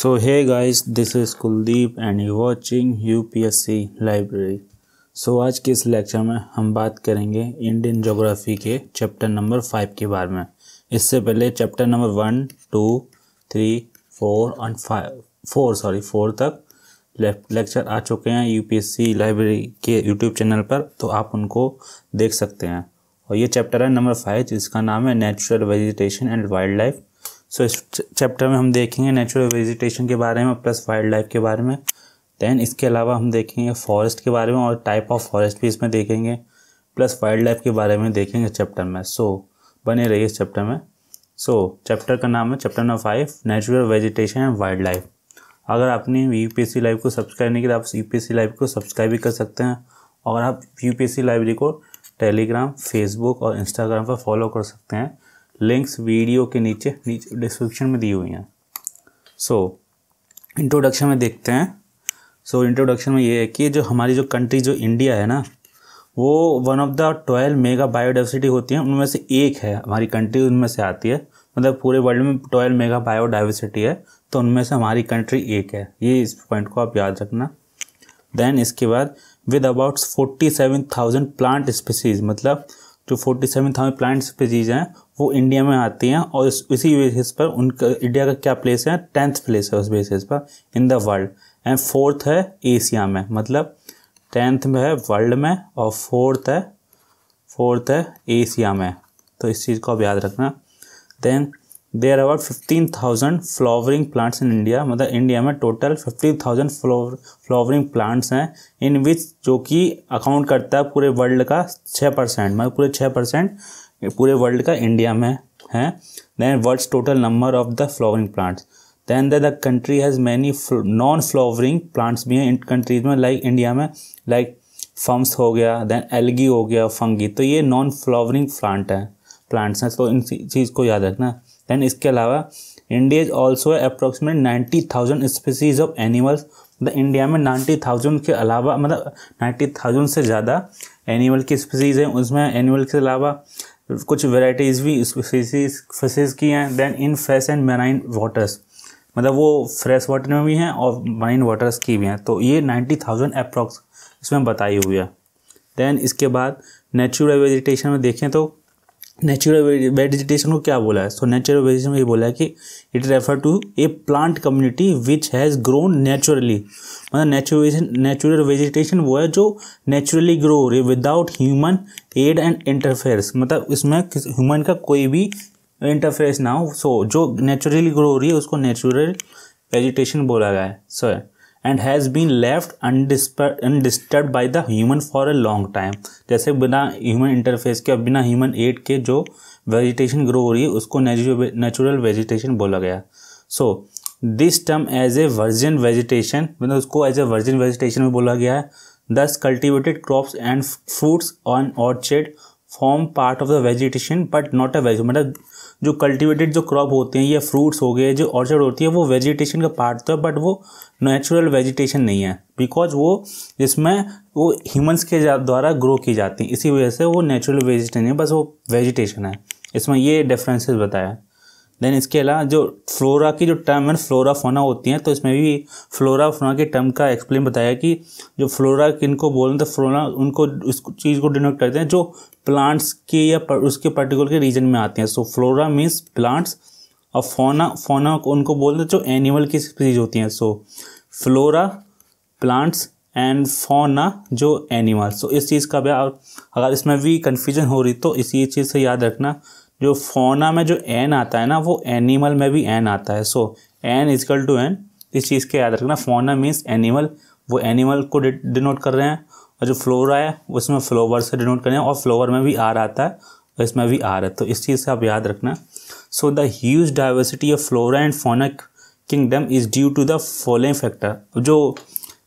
So hey guys this is Kuldeep and you watching UPSC library so आज के इस lecture में हम बात करेंगे इंडियन जोग्राफी के चैप्टर नंबर फाइव के बारे में इससे पहले chapter number one two three four और फाइव फोर सॉरी फोर तक लेक्चर आ चुके हैं यूपीएससी लाइब्रेरी के यूट्यूब चैनल पर तो आप उनको देख सकते हैं और ये चैप्टर है नंबर फाइव जिसका नाम है natural vegetation and wildlife so इस चैप्टर में हम देखेंगे नेचुरल वेजिटेशन के बारे में प्लस वाइल्ड लाइफ के बारे में दैन इसके अलावा हम देखेंगे फॉरेस्ट के बारे में और टाइप ऑफ फॉरेस्ट भी इसमें देखेंगे प्लस वाइल्ड लाइफ के बारे में देखेंगे चैप्टर में सो so, बने रहिए इस चैप्टर में सो so, चैप्टर का नाम है chapter number five natural vegetation and wildlife अगर आपने यू पी लाइव को सब्सक्राइब नहीं किया आप यू पी लाइव को सब्सक्राइब भी कर सकते हैं और आप यू पी लाइब्रेरी को टेलीग्राम फेसबुक और इंस्टाग्राम पर फॉलो कर सकते हैं लिंक्स वीडियो के नीचे नीचे डिस्क्रिप्शन में दी हुई हैं सो so, इंट्रोडक्शन में देखते हैं सो so, इंट्रोडक्शन में ये है कि जो हमारी जो कंट्री जो इंडिया है ना वो one of the twelve mega biodiversity होती है उनमें से एक है हमारी कंट्री उनमें से आती है मतलब पूरे वर्ल्ड में ट्वेल्व मेगा बायोडाइवर्सिटी है तो उनमें से हमारी कंट्री एक है ये इस पॉइंट को आप याद रखना देन इसके बाद with about forty seven thousand plant species मतलब जो forty seven thousand plant species हैं वो इंडिया में आती हैं और इसी बेसिस पर उनका इंडिया का क्या प्लेस है टेंथ प्लेस है उस बेसिस पर in the world and fourth है एशिया में मतलब टेंथ में है वर्ल्ड में और फोर्थ है फोर्थ है एशिया में तो इस चीज़ को आप याद रखना then there about fifteen thousand flowering plants in India मतलब इंडिया में total fifty thousand flowering plants हैं इन विच जो कि अकाउंट करता है पूरे वर्ल्ड का छः परसेंट मतलब पूरे छः परसेंट पूरे वर्ल्ड का इंडिया में है then world total number of the flowering plants then the country has many non flowering plants भी हैं इन कंट्रीज में लाइक इंडिया में लाइक फम्स हो गया देन एलगी हो गया फंगी तो ये नॉन फ्लावरिंग प्लांट हैं प्लांट्स हैं तो इन चीज़ को याद रखना दैन इसके अलावा India is also approximate ninety thousand species of animals मतलब इंडिया में नाइन्टी थाउजेंड के अलावा मतलब नाइन्टी थाउजेंड से ज़्यादा एनिमल की स्पीसीज़ हैं उसमें एनिमल के अलावा कुछ वेराइटीज़ भी स्पीसीज फिशेज की हैं then in fresh and marine waters मतलब वो फ्रेश वाटर में भी हैं और माइन वाटर्स की भी हैं तो ये नाइन्टी थाउजेंड अप्रॉक्स इसमें बताई हुई है दैन इसके बाद नेचुरल वेजिटेशन में देखें तो नेचुरल वेजिटेशन को क्या बोला है सो नेचुरल वेजिटेशन में ये बोला है कि it refer to a plant community which has grown naturally मतलब नेचुर नेचुरल वेजिटेशन वो है जो नेचुरली ग्रो हो रही है without human aid and interferes मतलब इसमें ह्यूमन का कोई भी इंटरफेयर्स ना हो सो so, जो नेचुरली ग्रो हो रही है उसको नेचुरल वेजिटेशन बोला गया है so so, and has been left undisturb by the human for a long time जैसे बिना ह्यूमन इंटरफेस के और बिना ह्यूमन एड के जो वेजिटेशन ग्रो हो रही है उसको नेचुरल वेजिटेशन बोला गया so this term as a virgin vegetation मतलब उसको एज ए वर्जिन वेजिटेशन में बोला गया है thus cultivated crops and fruits on orchard form part of the vegetation but not a veg मतलब जो कल्टिवेटेड जो क्रॉप होते हैं या फ्रूट्स हो गए जो ऑर्चर्ड होती है वो वेजिटेशन का पार्ट तो है बट वो नेचुरल वेजिटेशन नहीं है बिकॉज वो जिसमें वो ह्यूमंस के द्वारा ग्रो की जाती है इसी वजह से वो नेचुरल वेजिटेशन है बस वो वेजिटेशन है इसमें ये डिफरेंसेस बताया देन इसके अलावा जो फ्लोरा की जो टर्म है फ्लोरा फोना होती हैं तो इसमें भी फ्लोरा फोना की टर्म का एक्सप्लेन बताया कि जो फ्लोरा किन को बोलते तो फ्लोरा उनको उस चीज़ को डिनोट करते हैं जो प्लांट्स के या पर, उसके पर्टिकुलर के रीजन में आते हैं सो फ्लोरा मीन्स प्लांट्स और फोना फोना को उनको बोलते हैं जो एनिमल की स्पीसीज होती हैं सो फ्लोरा प्लांट्स एंड फोना जो एनिमल्स सो इस चीज़ का भी अगर इसमें भी कन्फ्यूजन हो रही तो इसी चीज़ से याद रखना जो फोना में जो एन आता है ना वो एनिमल में भी एन आता है so N is equal to N इस चीज़ के याद रखना फोना मीन्स एनिमल वो एनिमल को डिनोट कर रहे हैं और जो फ्लोरा है उसमें फ्लोवर से डिनोट कर रहे हैं और फ्लोवर में भी आर आता है और इसमें भी आर है तो इस चीज़ से आप याद रखना so the huge diversity of flora and fauna kingdom is due to the following factor जो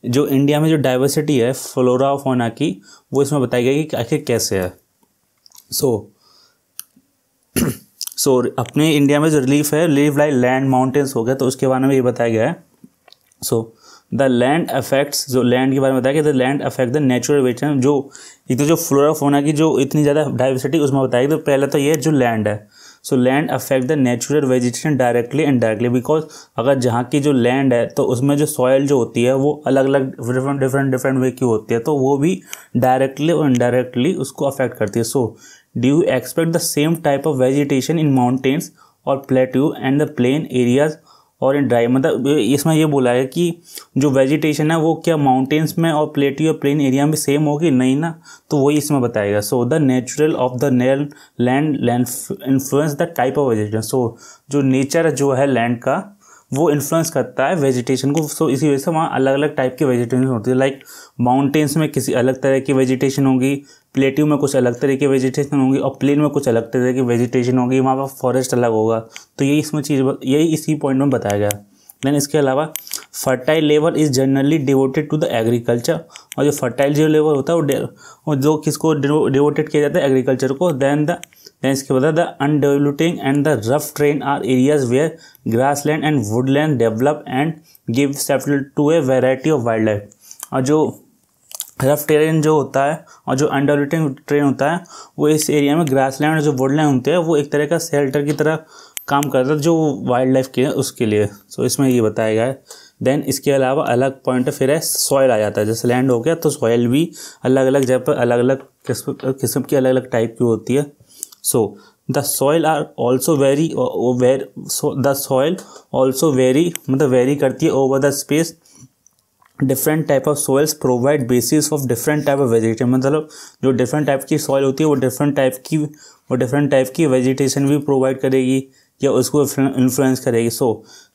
जो इंडिया में जो डाइवर्सिटी है फ्लोरा और फोना की वो इसमें बताई गई कि आखिर कैसे है सो so, सो so, अपने इंडिया में जो रिलीफ है रिलीफ लाइक लैंड माउंटेन्स हो गया तो उसके बारे में ये बताया गया है सो द लैंड अफेक्ट्स जो लैंड के बारे में बताया गया the land affect the natural vegetation जो एक तो जो फ्लोरा फोना की जो इतनी ज़्यादा डाइवर्सिटी उसमें बताया गया तो पहला तो ये जो लैंड है so land affect the natural vegetation directly and directly because अगर जहाँ की जो लैंड है तो उसमें जो सॉयल जो होती है वो अलग अलग डिफरेंट डिफरेंट डिफरेंट वे की होती है तो वो भी डायरेक्टली और इनडायरेक्टली उसको अफेक्ट करती है so so, do you expect the same type of vegetation in mountains और plateau and the plain areas और इन ड्राई मतलब इसमें यह बोला है कि जो वेजिटेशन है वो क्या माउंटेन्स में और प्लेट्यू और प्लेन एरिया में सेम होगी नहीं ना तो वही इसमें बताएगा so the natural of the land land influence the type of vegetation so जो नेचर जो है लैंड का वो इन्फ्लुएंस करता है वेजिटेशन को सो इसी वजह से वहाँ अलग अलग टाइप की वेजिटेशन होती है लाइक माउंटेन्स में किसी अलग तरह की वेजिटेशन होगी प्लेट्यू में कुछ अलग तरह की वेजिटेशन होगी और प्लेन में कुछ अलग तरह की वेजिटेशन होगी वहाँ पर फॉरेस्ट अलग होगा तो यही इसमें चीज़ यही इसी पॉइंट में बताया गया देन इसके अलावा fertile labour is generally devoted to the agriculture और जो फर्टाइल जो लेबर होता है वो जो किसको डिवोटेड किया जाता है एग्रीकल्चर को देन द देन इसके बाद the undeveloping and the rough terrain are areas where grassland and woodland develop and give settle to a variety of wildlife और जो रफ ट्रेन जो होता है और जो अनडेवलपिंग ट्रेन होता है वो इस एरिया में ग्रास लैंड और जो वुड लैंड होते हैं वो एक तरह का सेल्टर की तरह काम करता है जो वाइल्ड लाइफ के उसके लिए सो so, इसमें ये बताया गया है देन इसके अलावा अलग पॉइंट फिर है सॉयल आ जाता है जैसे लैंड हो गया तो सॉयल भी अलग अलग जगह पर अलग अलग किस्म किस्म की अलग अलग टाइप की होती है so the soil are also very uh, oh, where so the soil also vary मतलब vary करती है over the space different type of soils provide basis of different type of vegetation मतलब जो डिफरेंट टाइप की soil होती है वो different type की वो डिफरेंट टाइप की वेजिटेशन भी प्रोवाइड करेगी या उसको इन्फ्लुएंस करेगी so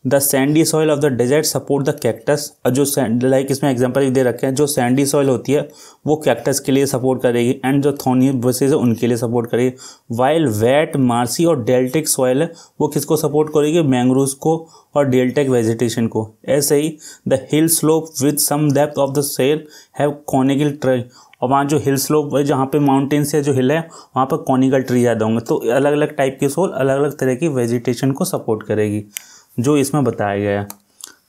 the sandy soil of the desert support the cactus और जो लाइक इसमें एग्जाम्पल दे रखे हैं जो सैंडी सॉइल होती है वो कैक्टस के लिए सपोर्ट करेगी एंड जो थोनी बसेज है उनके लिए सपोर्ट करेगी वाइल वेट मार्सी और डेल्टिक सॉइल है वो किसको सपोर्ट करेगी मैंग्रोव को और डेल्टिक वेजिटेशन को ऐसे ही the hill slope with some depth of the soil have conical tree और वहाँ जो हिल स्लोप है जहाँ पे माउंटेन्स या जो हिल है वहाँ पर कॉनिकल ट्री ज़्यादा होंगे तो अलग अलग टाइप के सोल अलग अलग तरह की वेजिटेशन को सपोर्ट करेगी जो इसमें बताया गया है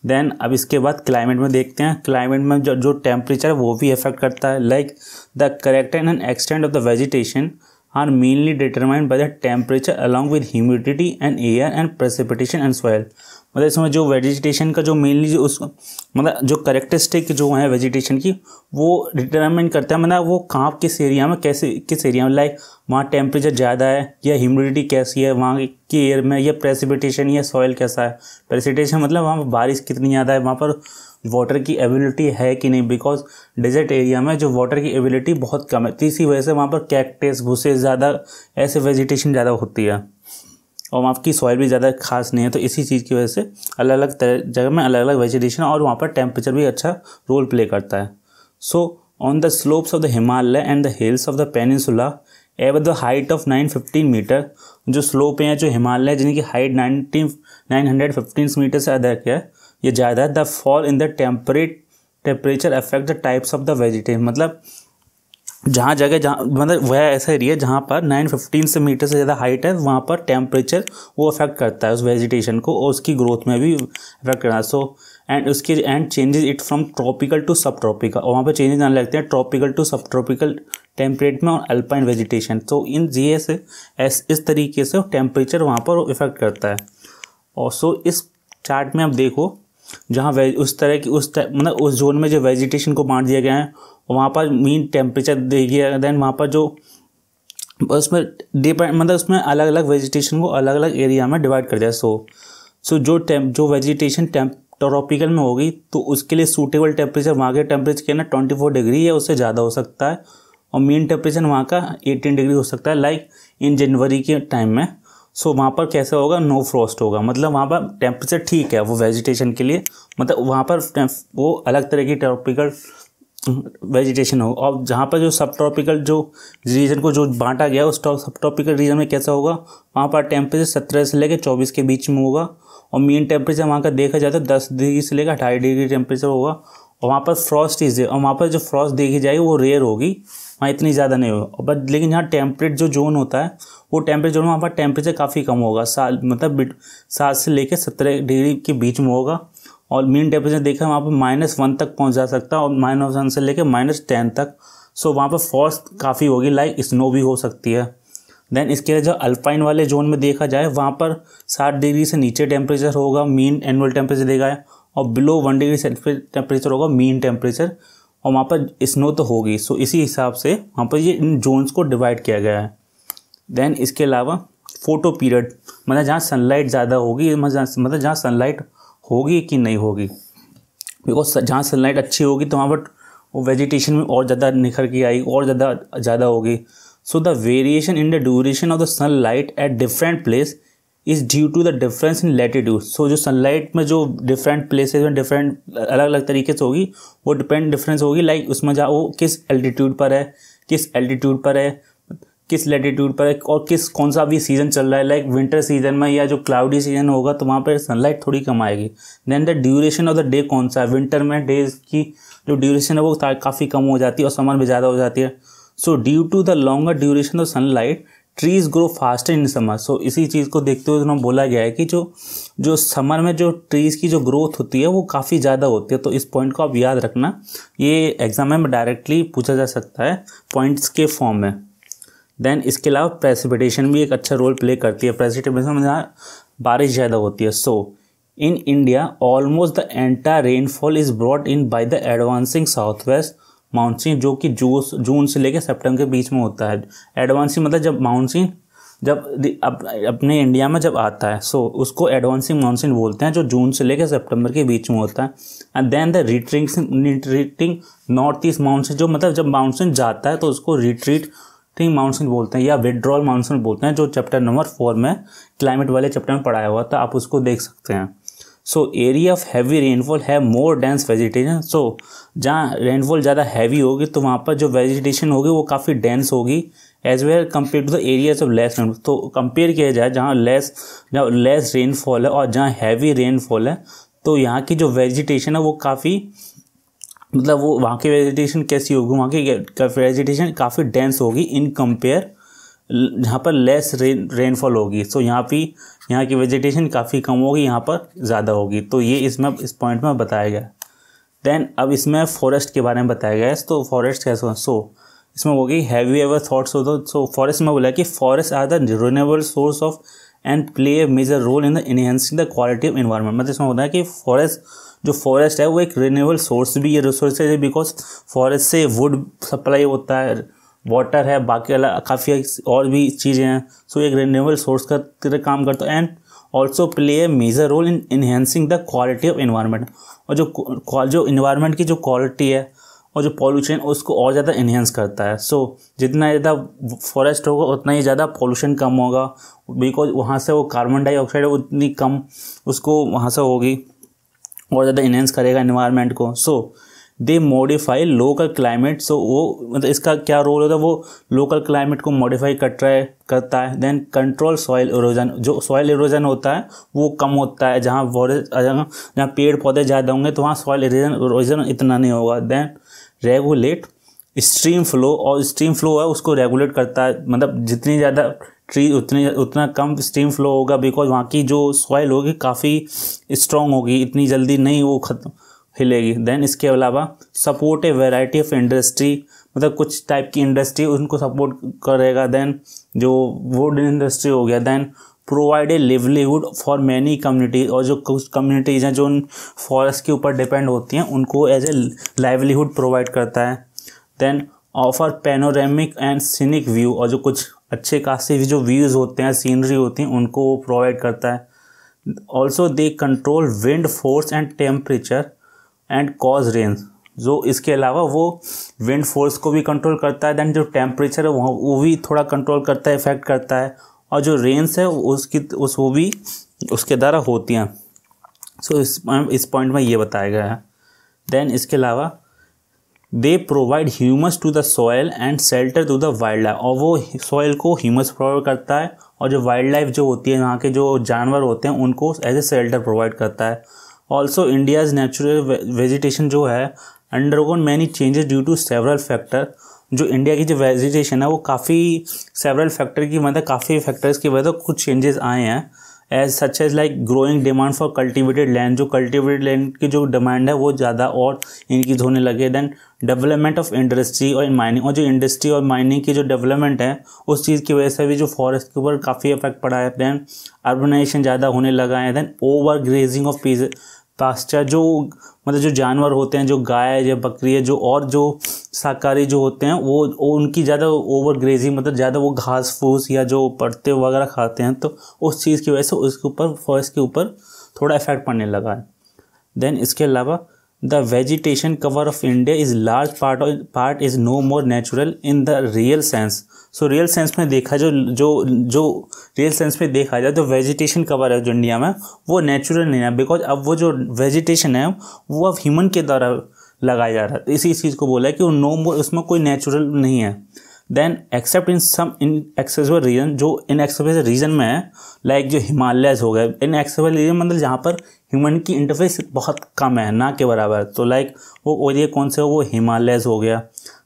देन अब इसके बाद क्लाइमेट में देखते हैं क्लाइमेट में जो जो टेम्परेचर वो भी इफेक्ट करता है like the character and extent of the vegetation are mainly determined by the temperature along with humidity and air and precipitation and soil मतलब इसमें जो वेजिटेशन का जो मेनली उस मतलब जो करेक्टरिस्टिक जो है वेजिटेशन की वो डिटरमिन करता है मतलब वो कहाँ किस एरिया में कैसे किस एरिया में लाइक वहाँ टेम्परेचर ज़्यादा है या ह्यूमिडिटी कैसी है वहाँ की एयर में या प्रेसिपिटेशन या सॉइल कैसा है प्रेसिपिटेशन मतलब वहाँ बारिश कितनी ज़्यादा है वहाँ पर वाटर की एबिलिटी है कि नहीं बिकॉज डेजर्ट एरिया में जो वाटर की एबिलिटी बहुत कम है तो इसी वजह से वहाँ पर कैक्टस भूसे ज़्यादा ऐसे वेजिटेशन ज़्यादा होती है और वहाँ की सॉइल भी ज़्यादा खास नहीं है तो इसी चीज़ की वजह से अलग अलग जगह में अलग अलग वेजिटेशन और वहाँ पर टेम्परेचर भी अच्छा रोल प्ले करता है so on the slopes of the Himalaya and the hills of the peninsula ever the height of nine fifteen metre जो स्लोप हैं जो हिमालय जिनकी height nineteen nine hundred fifteen metre से अधिक है ये ज़्यादा the fall in the temperate temperature affect the types of the vegetation मतलब जहाँ जगह जहाँ मतलब वह ऐसा एरिया जहाँ पर नाइन फिफ्टीन से मीटर से ज़्यादा हाइट है वहाँ पर टेम्परेचर वो अफेक्ट करता है उस वेजिटेशन को और उसकी ग्रोथ में भी अफेक्ट करता है सो एंड उसके and changes it from tropical to subtropical और वहाँ पर चेंजेस आने लगते हैं tropical to subtropical temperate में और अल्पाइन वेजिटेशन तो इन ये से इस तरीके से टेम्परेचर वहाँ पर इफेक्ट करता है और सो इस चार्ट में आप देखो जहाँ वे उस तरह की उस मतलब उस जोन में जो वेजिटेशन को बांट दिया गया है वहाँ पर मीन टेम्परेचर देखिएगा देन वहाँ पर जो उसमें डिपेंड मतलब उसमें अलग अलग वेजिटेशन को अलग अलग एरिया में डिवाइड कर दिया सो सो जो टेम जो वेजिटेशन टेम ट्रॉपिकल में होगी तो उसके लिए सूटेबल टेम्परेचर वहाँ के टेम्परेचर के ना ट्वेंटी फोर डिग्री या उससे ज़्यादा हो सकता है और मेन टेम्परेचर वहाँ का एटीन डिग्री हो सकता है लाइक इन जनवरी के टाइम में सो वहाँ पर कैसा होगा नो फ्रॉस्ट होगा मतलब वहाँ पर टेम्परेचर ठीक है वो वेजिटेशन के लिए मतलब वहाँ पर वो अलग तरह की ट्रॉपिकल वेजिटेशन हो और जहाँ पर जो सब ट्रॉपिकल जो रीजन को जो बांटा गया उस सब ट्रॉपिकल रीजन में कैसा होगा वहाँ पर टेम्परेचर सत्रह से लेकर चौबीस के बीच में होगा और मेन टेम्परेचर वहाँ का देखा जाए तो दस डिग्री से लेकर अठारह डिग्री टेम्परेचर होगा और वहाँ पर फ्रॉस्ट इज और वहाँ पर जो फ्रॉस्ट देखी जाएगी वो रेयर होगी वहाँ इतनी ज़्यादा नहीं होगी बट लेकिन यहाँ टेम्परेट जो जोन होता है वो टेम्परेट जोन वहाँ पर टेम्परेचर काफ़ी कम होगा साल मतलब सात से लेकर सत्रह डिग्री के बीच में होगा और मीन टेम्परेचर देखा वहाँ पर माइनस वन तक पहुँच जा सकता है और माइनस वन से लेकर माइनस टेन तक सो वहाँ पर फॉर्स काफ़ी होगी लाइक स्नो भी हो सकती है देन इसके लिए जब अल्पाइन वाले जोन में देखा जाए वहाँ पर सात डिग्री से नीचे टेम्परेचर होगा मीन एनुअल टेम्परेचर देखा है और बिलो वन डिग्री टेम्परेचर होगा मीन टेम्परेचर और वहाँ पर स्नो तो होगी सो इसी हिसाब से वहाँ पर ये इन जोन्स को डिवाइड किया गया है देन इसके अलावा फोटो पीरियड मतलब जहाँ सनलाइट ज़्यादा होगी मतलब जहाँ सनलाइट मतलब होगी कि नहीं होगी बिकॉज जहाँ सनलाइट अच्छी होगी तो वहाँ पर वो वेजिटेशन में और ज़्यादा निखर के आई और ज़्यादा ज़्यादा होगी so the variation in the duration of the sunlight at different place is due to the difference in latitude so जो सनलाइट में जो डिफरेंट प्लेसेज में डिफरेंट अलग अलग तरीके से होगी वो डिपेंड डिफरेंस होगी लाइक उसमें जहाँ वो किस एल्टीट्यूड पर है किस एल्टीट्यूड पर है किस लेटीट्यूड पर और किस कौन सा भी सीज़न चल रहा है लाइक विंटर सीजन में या जो क्लाउडी सीजन होगा तो वहाँ पर सनलाइट थोड़ी कम आएगी then the duration of the day कौन सा है विंटर में डेज की जो ड्यूरेशन है वो काफ़ी कम हो जाती है और समर में ज़्यादा हो जाती है so due to the longer duration of sunlight trees grow fast in summer so इसी चीज़ को देखते हुए उन्होंने बोला गया है कि जो जो समर में जो ट्रीज़ की जो ग्रोथ होती है वो काफ़ी ज़्यादा होती है तो इस पॉइंट को आप याद रखना ये एग्जाम में डायरेक्टली पूछा जा सकता है पॉइंट्स के फॉर्म में देन इसके अलावा प्रेसिपिटेशन भी एक अच्छा रोल प्ले करती है प्रेसिपिटेशन में जहाँ बारिश ज़्यादा होती है so in India almost the entire rainfall is brought in by the advancing south west monsoon जो कि जून जून से लेकर सेप्टेम्बर के बीच में होता है एडवांसिंग मतलब जब माउंसिन जब अप, अपने इंडिया में जब आता है सो so, उसको एडवांसिंग मानसून बोलते हैं जो जून से लेकर सितंबर के बीच में होता है and then the retreating retreating north east monsoon जो मतलब जब मानसून जाता है तो उसको रिट्रीट थिंग मानसून बोलते हैं या विदड्रॉल मानसून बोलते हैं जो चैप्टर नंबर फोर में क्लाइमेट वाले चैप्टर में पढ़ाया हुआ था तो आप उसको देख सकते हैं so area of heavy rainfall है मोर डेंस वेजिटेशन सो जहाँ रेनफॉल ज़्यादा हैवी होगी तो वहाँ पर जो वेजिटेशन होगी वो काफ़ी डेंस होगी as well compare to the areas of less rainfall तो कंपेयर किया जाए जहाँ लेस जहाँ लेस रेनफॉल है और जहाँ हैवी रेनफॉल है तो यहाँ की जो वेजिटेशन है वो काफ़ी मतलब वो वहाँ की वेजिटेशन कैसी होगी वहाँ की वेजिटेशन काफ़ी डेंस होगी इन कंपेयर जहाँ पर लेस रेन रेनफॉल होगी सो यहाँ पे यहाँ की वेजिटेशन काफ़ी कम होगी यहाँ पर ज़्यादा होगी तो ये इसमें इस पॉइंट में बताया गया देन अब इसमें फॉरेस्ट के बारे में बताया गया है तो फॉरेस्ट कैसे हो सो इसमें होगी हैवी एवर थाट्स हो तो सो फॉरेस्ट में बोला कि forest are the renewable source of and play a major role in the enhancing the quality of environment मतलब इसमें होता है कि फॉरेस्ट जो फॉरेस्ट है वो एक रिन्यूएबल सोर्स भी है रिसोर्स है बिकॉज फॉरेस्ट से वुड सप्लाई होता है वाटर है बाकी अलग काफ़ी और भी चीज़ें हैं सो so, एक रिन्यूएबल सोर्स का तरह काम करता है and also play a major role in enhancing the quality of environment और जो जो इन्वायरमेंट की जो क्वालिटी है और जो पॉल्यूशन उसको और ज़्यादा इन्हेंस करता है सो so, जितना ज़्यादा फॉरेस्ट होगा उतना ही ज़्यादा पॉल्यूशन कम होगा बिकॉज वहाँ से वो कार्बन डाइऑक्साइड उतनी कम उसको वहाँ से होगी और ज़्यादा इन्हेंस करेगा इन्वायरमेंट को so they modify local climate so वो मतलब इसका क्या रोल होता है वो लोकल क्लाइमेट को मॉडिफाई कर रहा है करता है देन कंट्रोल सॉइल इरोजन जो सॉइल इरोजन होता है वो कम होता है जहाँ जहाँ पेड़ पौधे ज़्यादा होंगे तो वहाँ सॉइल इरोजन इरोजन इतना नहीं होगा देन रेगुलेट स्ट्रीम फ्लो और स्ट्रीम फ्लो है उसको रेगुलेट करता है मतलब जितनी ज़्यादा ट्री उतनी उतना कम स्ट्रीम फ्लो होगा बिकॉज वहाँ की जो सॉइल होगी काफ़ी स्ट्रॉन्ग होगी इतनी जल्दी नहीं वो खत्म हिलेगी देन इसके अलावा support a variety of industry मतलब कुछ टाइप की इंडस्ट्री उनको सपोर्ट करेगा देन जो वुड इंडस्ट्री हो गया then provide a livelihood for many community और जो कुछ कम्युनिटीज़ हैं जो उन फॉरेस्ट के ऊपर डिपेंड होती हैं उनको एज ए लाइवलीहुड प्रोवाइड करता है then offer panoramic and scenic view और जो कुछ अच्छे खासे जो व्यूज़ होते हैं सीनरी होती हैं उनको वो प्रोवाइड करता है also they control wind force and temperature and cause rain जो इसके अलावा वो विंड फोर्स को भी कंट्रोल करता है दैन जो टेम्परेचर है वो भी थोड़ा कंट्रोल करता है इफेक्ट करता है और जो रेंस है उसकी उस वो भी उसके द्वारा होती हैं सो so, इस इस पॉइंट में ये बताया गया है देन इसके अलावा they provide humus to the soil and shelter to the wildlife और वो सॉयल को ह्यूमस प्रोवाइड करता है और जो वाइल्ड लाइफ जो होती है यहाँ के जो जानवर होते हैं उनको एज ए सेल्टर प्रोवाइड करता है ऑल्सो इंडियाज़ नेचुरल वेजिटेशन जो है undergone many changes due to several factor जो इंडिया की जो वेजिटेशन है वो काफ़ी सेवरल फैक्टर की मतलब काफ़ी फैक्टर्स की वजह कुछ चेंजेस आए हैं as such as like growing demand for cultivated land जो कल्टिवेटेड लैंड की जो डिमांड है वो ज़्यादा और इनक्रीज होने लगे देन डेवलपमेंट ऑफ इंडस्ट्री और माइनिंग और जो इंडस्ट्री और माइनिंग की जो डेवलपमेंट है उस चीज़ की वजह से भी जो फॉरेस्ट के ऊपर काफ़ी इफेक्ट पड़ा है देन अर्बनाइजेशन ज़्यादा होने लगा है देन ओवर ग्रेजिंग ऑफ पीज पाश्चा जो मतलब जो जानवर होते हैं जो गाय या बकरी है जो और जो शाकाहारी जो होते हैं वो, वो उनकी ज़्यादा ओवर ग्रेजिंग मतलब ज़्यादा वो घास फूस या जो पड़ते वगैरह खाते हैं तो उस चीज़ की वजह से उसके ऊपर फॉरेस्ट के ऊपर थोड़ा इफेक्ट पड़ने लगा है देन इसके अलावा the vegetation cover of India is large part part is no more natural in the real sense so real sense में देखा जो जो जो रियल सेंस में देखा जाए तो वेजिटेशन कवर है जो इंडिया में वो नेचुरल नहीं है बिकॉज अब वो जो वेजिटेशन है वो अब ह्यूमन के द्वारा लगाया जा रहा है इसी चीज़ को बोला है कि नो उसमें कोई नेचुरल नहीं है then except in some inaccessible region जो इन एक्सेबल रीजन में है लाइक like जो हिमालयस हो गए इन एक्सेबल रीजन मतलब जहाँ पर ह्यूमन की इंटरफेस बहुत कम है ना के बराबर तो लाइक like, वो और कौन से हो वो हिमालयस हो गया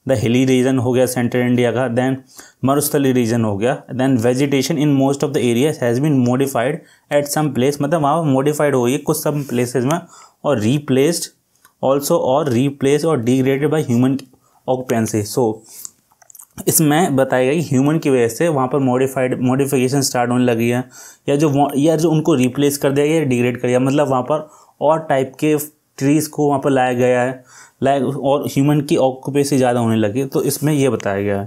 द हिली रीजन हो गया सेंट्रल इंडिया का देन मरुस्थली रीजन हो गया then vegetation in most of the areas has been modified at some place मतलब वहाँ मॉडिफाइड हो गई कुछ सब प्लेसेज में और रीप्लेस्ड ऑल्सो और रिप्लेस और degraded by human occupancy so इसमें बताया गया कि ह्यूमन की वजह से वहाँ पर मॉडिफाइड मॉडिफिकेशन स्टार्ट होने लगी है या जो या जो उनको रिप्लेस कर दिया गया या डिग्रेड कर दिया मतलब वहाँ पर और टाइप के ट्रीज़ को वहाँ पर लाया गया है लाइक और ह्यूमन की ऑक्यूपेसी ज़्यादा होने लगी तो इसमें यह बताया गया है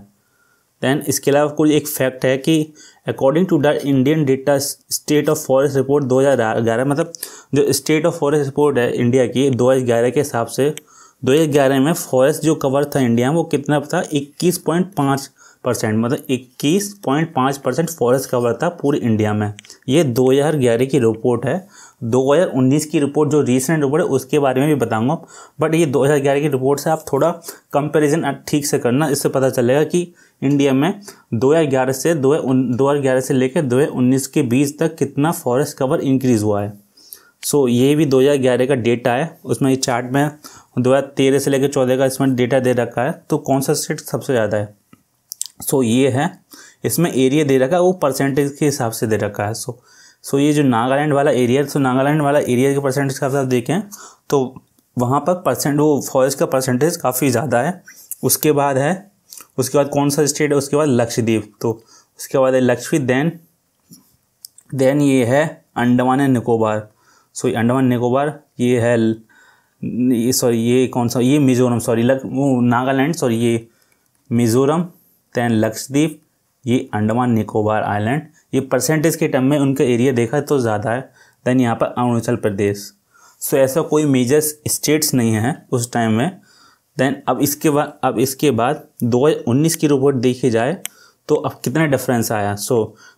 दैन इसके अलावा कुछ एक फैक्ट है कि according to the Indian data state of forest report 2011 मतलब जो स्टेट ऑफ फॉरेस्ट रिपोर्ट है इंडिया की 2011 के हिसाब से 2011 में फॉरेस्ट जो कवर था इंडिया में वो कितना था 21.5 परसेंट मतलब 21.5 परसेंट फॉरेस्ट कवर था पूरे इंडिया में ये 2011 की रिपोर्ट है 2019 की रिपोर्ट जो रिसेंट रिपोर्ट है उसके बारे में भी बताऊंगा बट ये 2011 की रिपोर्ट से आप थोड़ा कंपैरिजन ठीक से करना इससे पता चलेगा कि इंडिया में 2011 से दो ग्यारह से लेकर उन्नीस के बीच तक कितना फॉरेस्ट कवर इंक्रीज़ हुआ है सो so, ये भी 2011 का डेटा है उसमें ये चार्ट में तेरह से लेकर चौदह का इसमें डेटा दे रखा है तो कौन सा स्टेट सबसे ज़्यादा है सो so, ये है इसमें एरिया दे रखा है वो परसेंटेज के हिसाब से दे रखा है सो so, सो ये जो नागालैंड वाला एरिया सो नागालैंड वाला एरिया के परसेंटेज का आप देखें तो वहाँ पर परसेंट वो फॉरेस्ट का परसेंटेज काफ़ी ज़्यादा है उसके बाद है उसके बाद कौन सा स्टेट है उसके बाद लक्षद्वीप तो उसके बाद है लक्षद्वीप देन देन ये है अंडमान एंड निकोबार सो अंडमान निकोबार ये है ये सॉरी ये कौन सा ये मिज़ोरम सॉरी वो नागालैंड सॉरी ये मिज़ोरम देन लक्षद्वीप ये अंडमान निकोबार आइलैंड ये परसेंटेज के टर्म में उनका एरिया देखा तो ज़्यादा है देन यहाँ पर अरुणाचल प्रदेश सो ऐसा कोई मेजर स्टेट्स नहीं है उस टाइम में देन अब इसके बाद अब इसके बाद 2019 की रिपोर्ट देखी जाए तो अब कितना डिफरेंस आया सो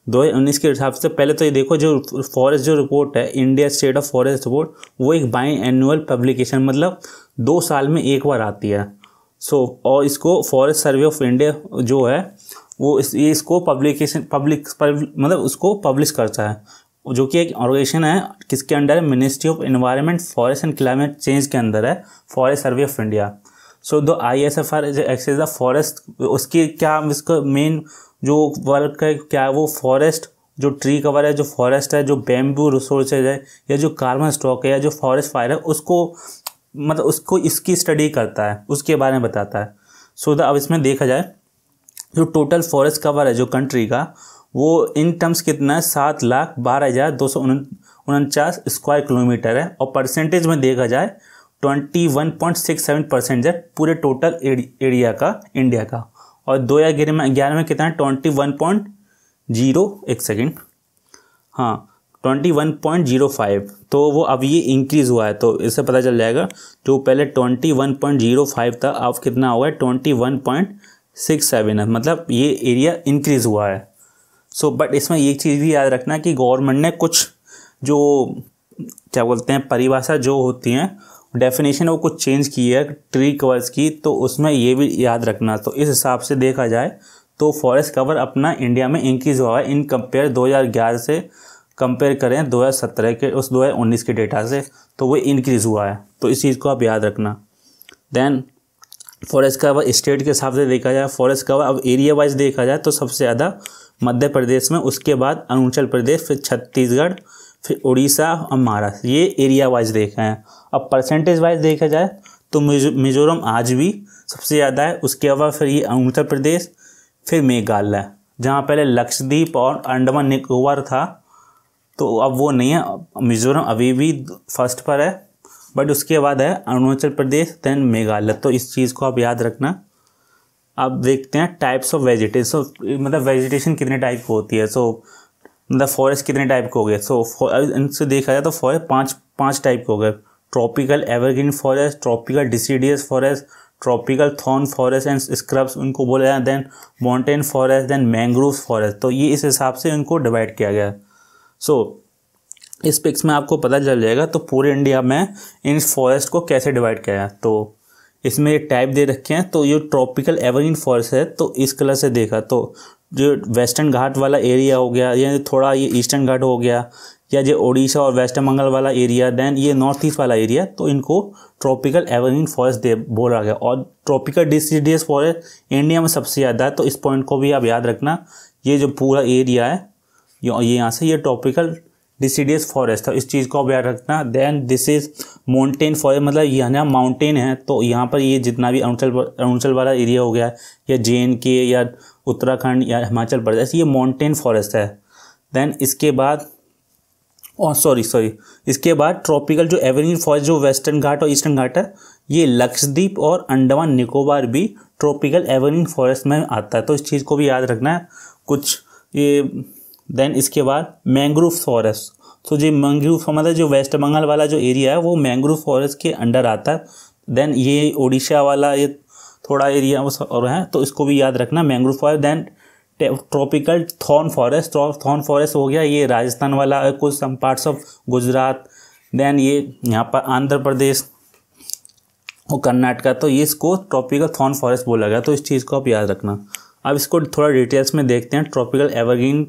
so, 2019 के हिसाब से पहले तो ये देखो जो फॉरेस्ट जो रिपोर्ट है India state of forest report वो एक बाई एनुअल पब्लिकेशन मतलब दो साल में एक बार आती है सो so, और इसको फॉरेस्ट सर्वे ऑफ इंडिया जो है वो इस ये इसको पब्लिकेशन पब्लिक मतलब उसको पब्लिश करता है जो कि एक ऑर्गेनाइजेशन है किसके अंडर है ministry of environment forest and climate change के अंदर है forest survey of India so दो I S F R assesses the forest उसकी क्या इसका मेन जो वर्क है क्या है वो फॉरेस्ट जो ट्री कवर है जो फॉरेस्ट है जो बेम्बू रिसोर्सेज है या जो कार्बन स्टॉक है या जो फॉरेस्ट फायर है उसको मतलब उसको इसकी स्टडी करता है उसके बारे में बताता है सो so द अब इसमें देखा जाए जो टोटल फॉरेस्ट कवर है जो कंट्री का वो इन टर्म्स कितना है सात लाख बारह हज़ार दो सौ उनचास स्क्वायर किलोमीटर है और परसेंटेज में देखा जाए twenty one point six seven percent है पूरे टोटल एरिया का इंडिया का और दो हज़ार ग्यारह में ग्यारह में कितना है ट्वेंटी वन पॉइंट जीरो एक सेकेंड हाँ twenty one point zero five तो वो अब ये इंक्रीज़ हुआ है तो इससे पता चल जाएगा जो पहले twenty one point zero five था अब कितना हुआ है twenty one point six seven है मतलब ये एरिया इंक्रीज़ हुआ है सो so, बट इसमें एक चीज़ भी याद रखना कि गवर्नमेंट ने कुछ जो क्या बोलते हैं परिभाषा जो होती हैं डेफिनेशन वो कुछ चेंज की है ट्री कवर्स की तो उसमें ये भी याद रखना तो इस हिसाब से देखा जाए तो फॉरेस्ट कवर अपना इंडिया में इंक्रीज़ हुआ है इन कंपेयर 2011 से कंपेयर करें 2017 के उस 2019 के डेटा से तो वो इंक्रीज़ हुआ है तो इस चीज़ को आप याद रखना देन फॉरेस्ट कवर स्टेट के हिसाब से देखा जाए फॉरेस्ट कवर अब एरिया वाइज देखा जाए तो सबसे ज़्यादा मध्य प्रदेश में उसके बाद अरुणाचल प्रदेश फिर छत्तीसगढ़ फिर उड़ीसा और महाराष्ट्र ये एरिया वाइज देखा है अब परसेंटेज वाइज देखा जाए तो मिजोरम आज भी सबसे ज़्यादा है उसके अलावा फिर ये अरुणाचल प्रदेश फिर मेघालय जहाँ पहले लक्षद्वीप और अंडमान निकोबार था तो अब वो नहीं है मिजोरम अभी भी फर्स्ट पर है बट उसके बाद है अरुणाचल प्रदेश देन मेघालय तो इस चीज़ को आप याद रखना आप देखते हैं टाइप्स ऑफ वेजिटेशन सो मतलब वेजिटेशन कितने टाइप की होती है सो so, मतलब फॉरेस्ट कितने टाइप के हो गए सो so, इनसे देखा जाए तो फॉरेस्ट पाँच पाँच टाइप के हो गए tropical evergreen forest tropical deciduous forest tropical thorn forest and scrubs उनको बोला जाए then mountain forest then mangrove forest तो ये इस हिसाब से उनको डिवाइड किया गया सो so, इस पिक्स में आपको पता चल जाएगा तो पूरे इंडिया में इन फॉरेस्ट को कैसे डिवाइड किया है तो इसमें ये टाइप दे रखे हैं तो ये ट्रॉपिकल एवरग्रीन फॉरेस्ट है तो इस कलर से देखा तो जो वेस्टर्न घाट वाला एरिया हो गया या थोड़ा ये ईस्टर्न घाट हो गया या जो ओडिशा और वेस्ट बंगाल वाला एरिया देन ये नॉर्थ ईस्ट वाला एरिया तो इनको ट्रॉपिकल एवरग्रीन फॉरेस्ट दे बोला गया और ट्रॉपिकल डिसीडियस फॉरेस्ट इंडिया में सबसे ज़्यादा है तो इस पॉइंट को भी आप याद रखना ये जो पूरा एरिया है ये यहाँ से ये ट्रॉपिकल डिसीडियस फॉरेस्ट है इस चीज़ को आप याद रखना then this is mountain forest मतलब यहाँ माउंटेन है तो यहाँ पर ये जितना भी अरुणाचल अरुणाचल वाला एरिया हो गया या जे के या उत्तराखंड या हिमाचल प्रदेश ये माउंटेन फॉरेस्ट है देन इसके बाद और सॉरी सॉरी इसके बाद ट्रॉपिकल जो एवेन्यू फॉरेस्ट जो वेस्टर्न घाट और ईस्टर्न घाट है ये लक्षद्वीप और अंडमान निकोबार भी ट्रॉपिकल एवेन्यू फॉरेस्ट में आता है तो इस चीज़ को भी याद रखना है कुछ ये देन इसके बाद मैंग्रोव फॉरेस्ट तो मतलब जो मैंग्रोव हमारा जो वेस्ट बंगाल वाला जो एरिया है वो मैंग्रोव फॉरेस्ट के अंडर आता है देन ये ओडिशा वाला ये थोड़ा एरिया और है तो इसको भी याद रखना mangrove forest then tropical thorn forest thorn forest हो गया ये राजस्थान वाला है कुछ some parts of Gujarat then ये यहाँ पर आंध्र प्रदेश और कर्नाटका तो ये इसको ट्रॉपिकल थॉर्न फॉरेस्ट बोला गया तो इस चीज़ को आप याद रखना अब इसको थोड़ा डिटेल्स में देखते हैं ट्रॉपिकल एवरग्रीन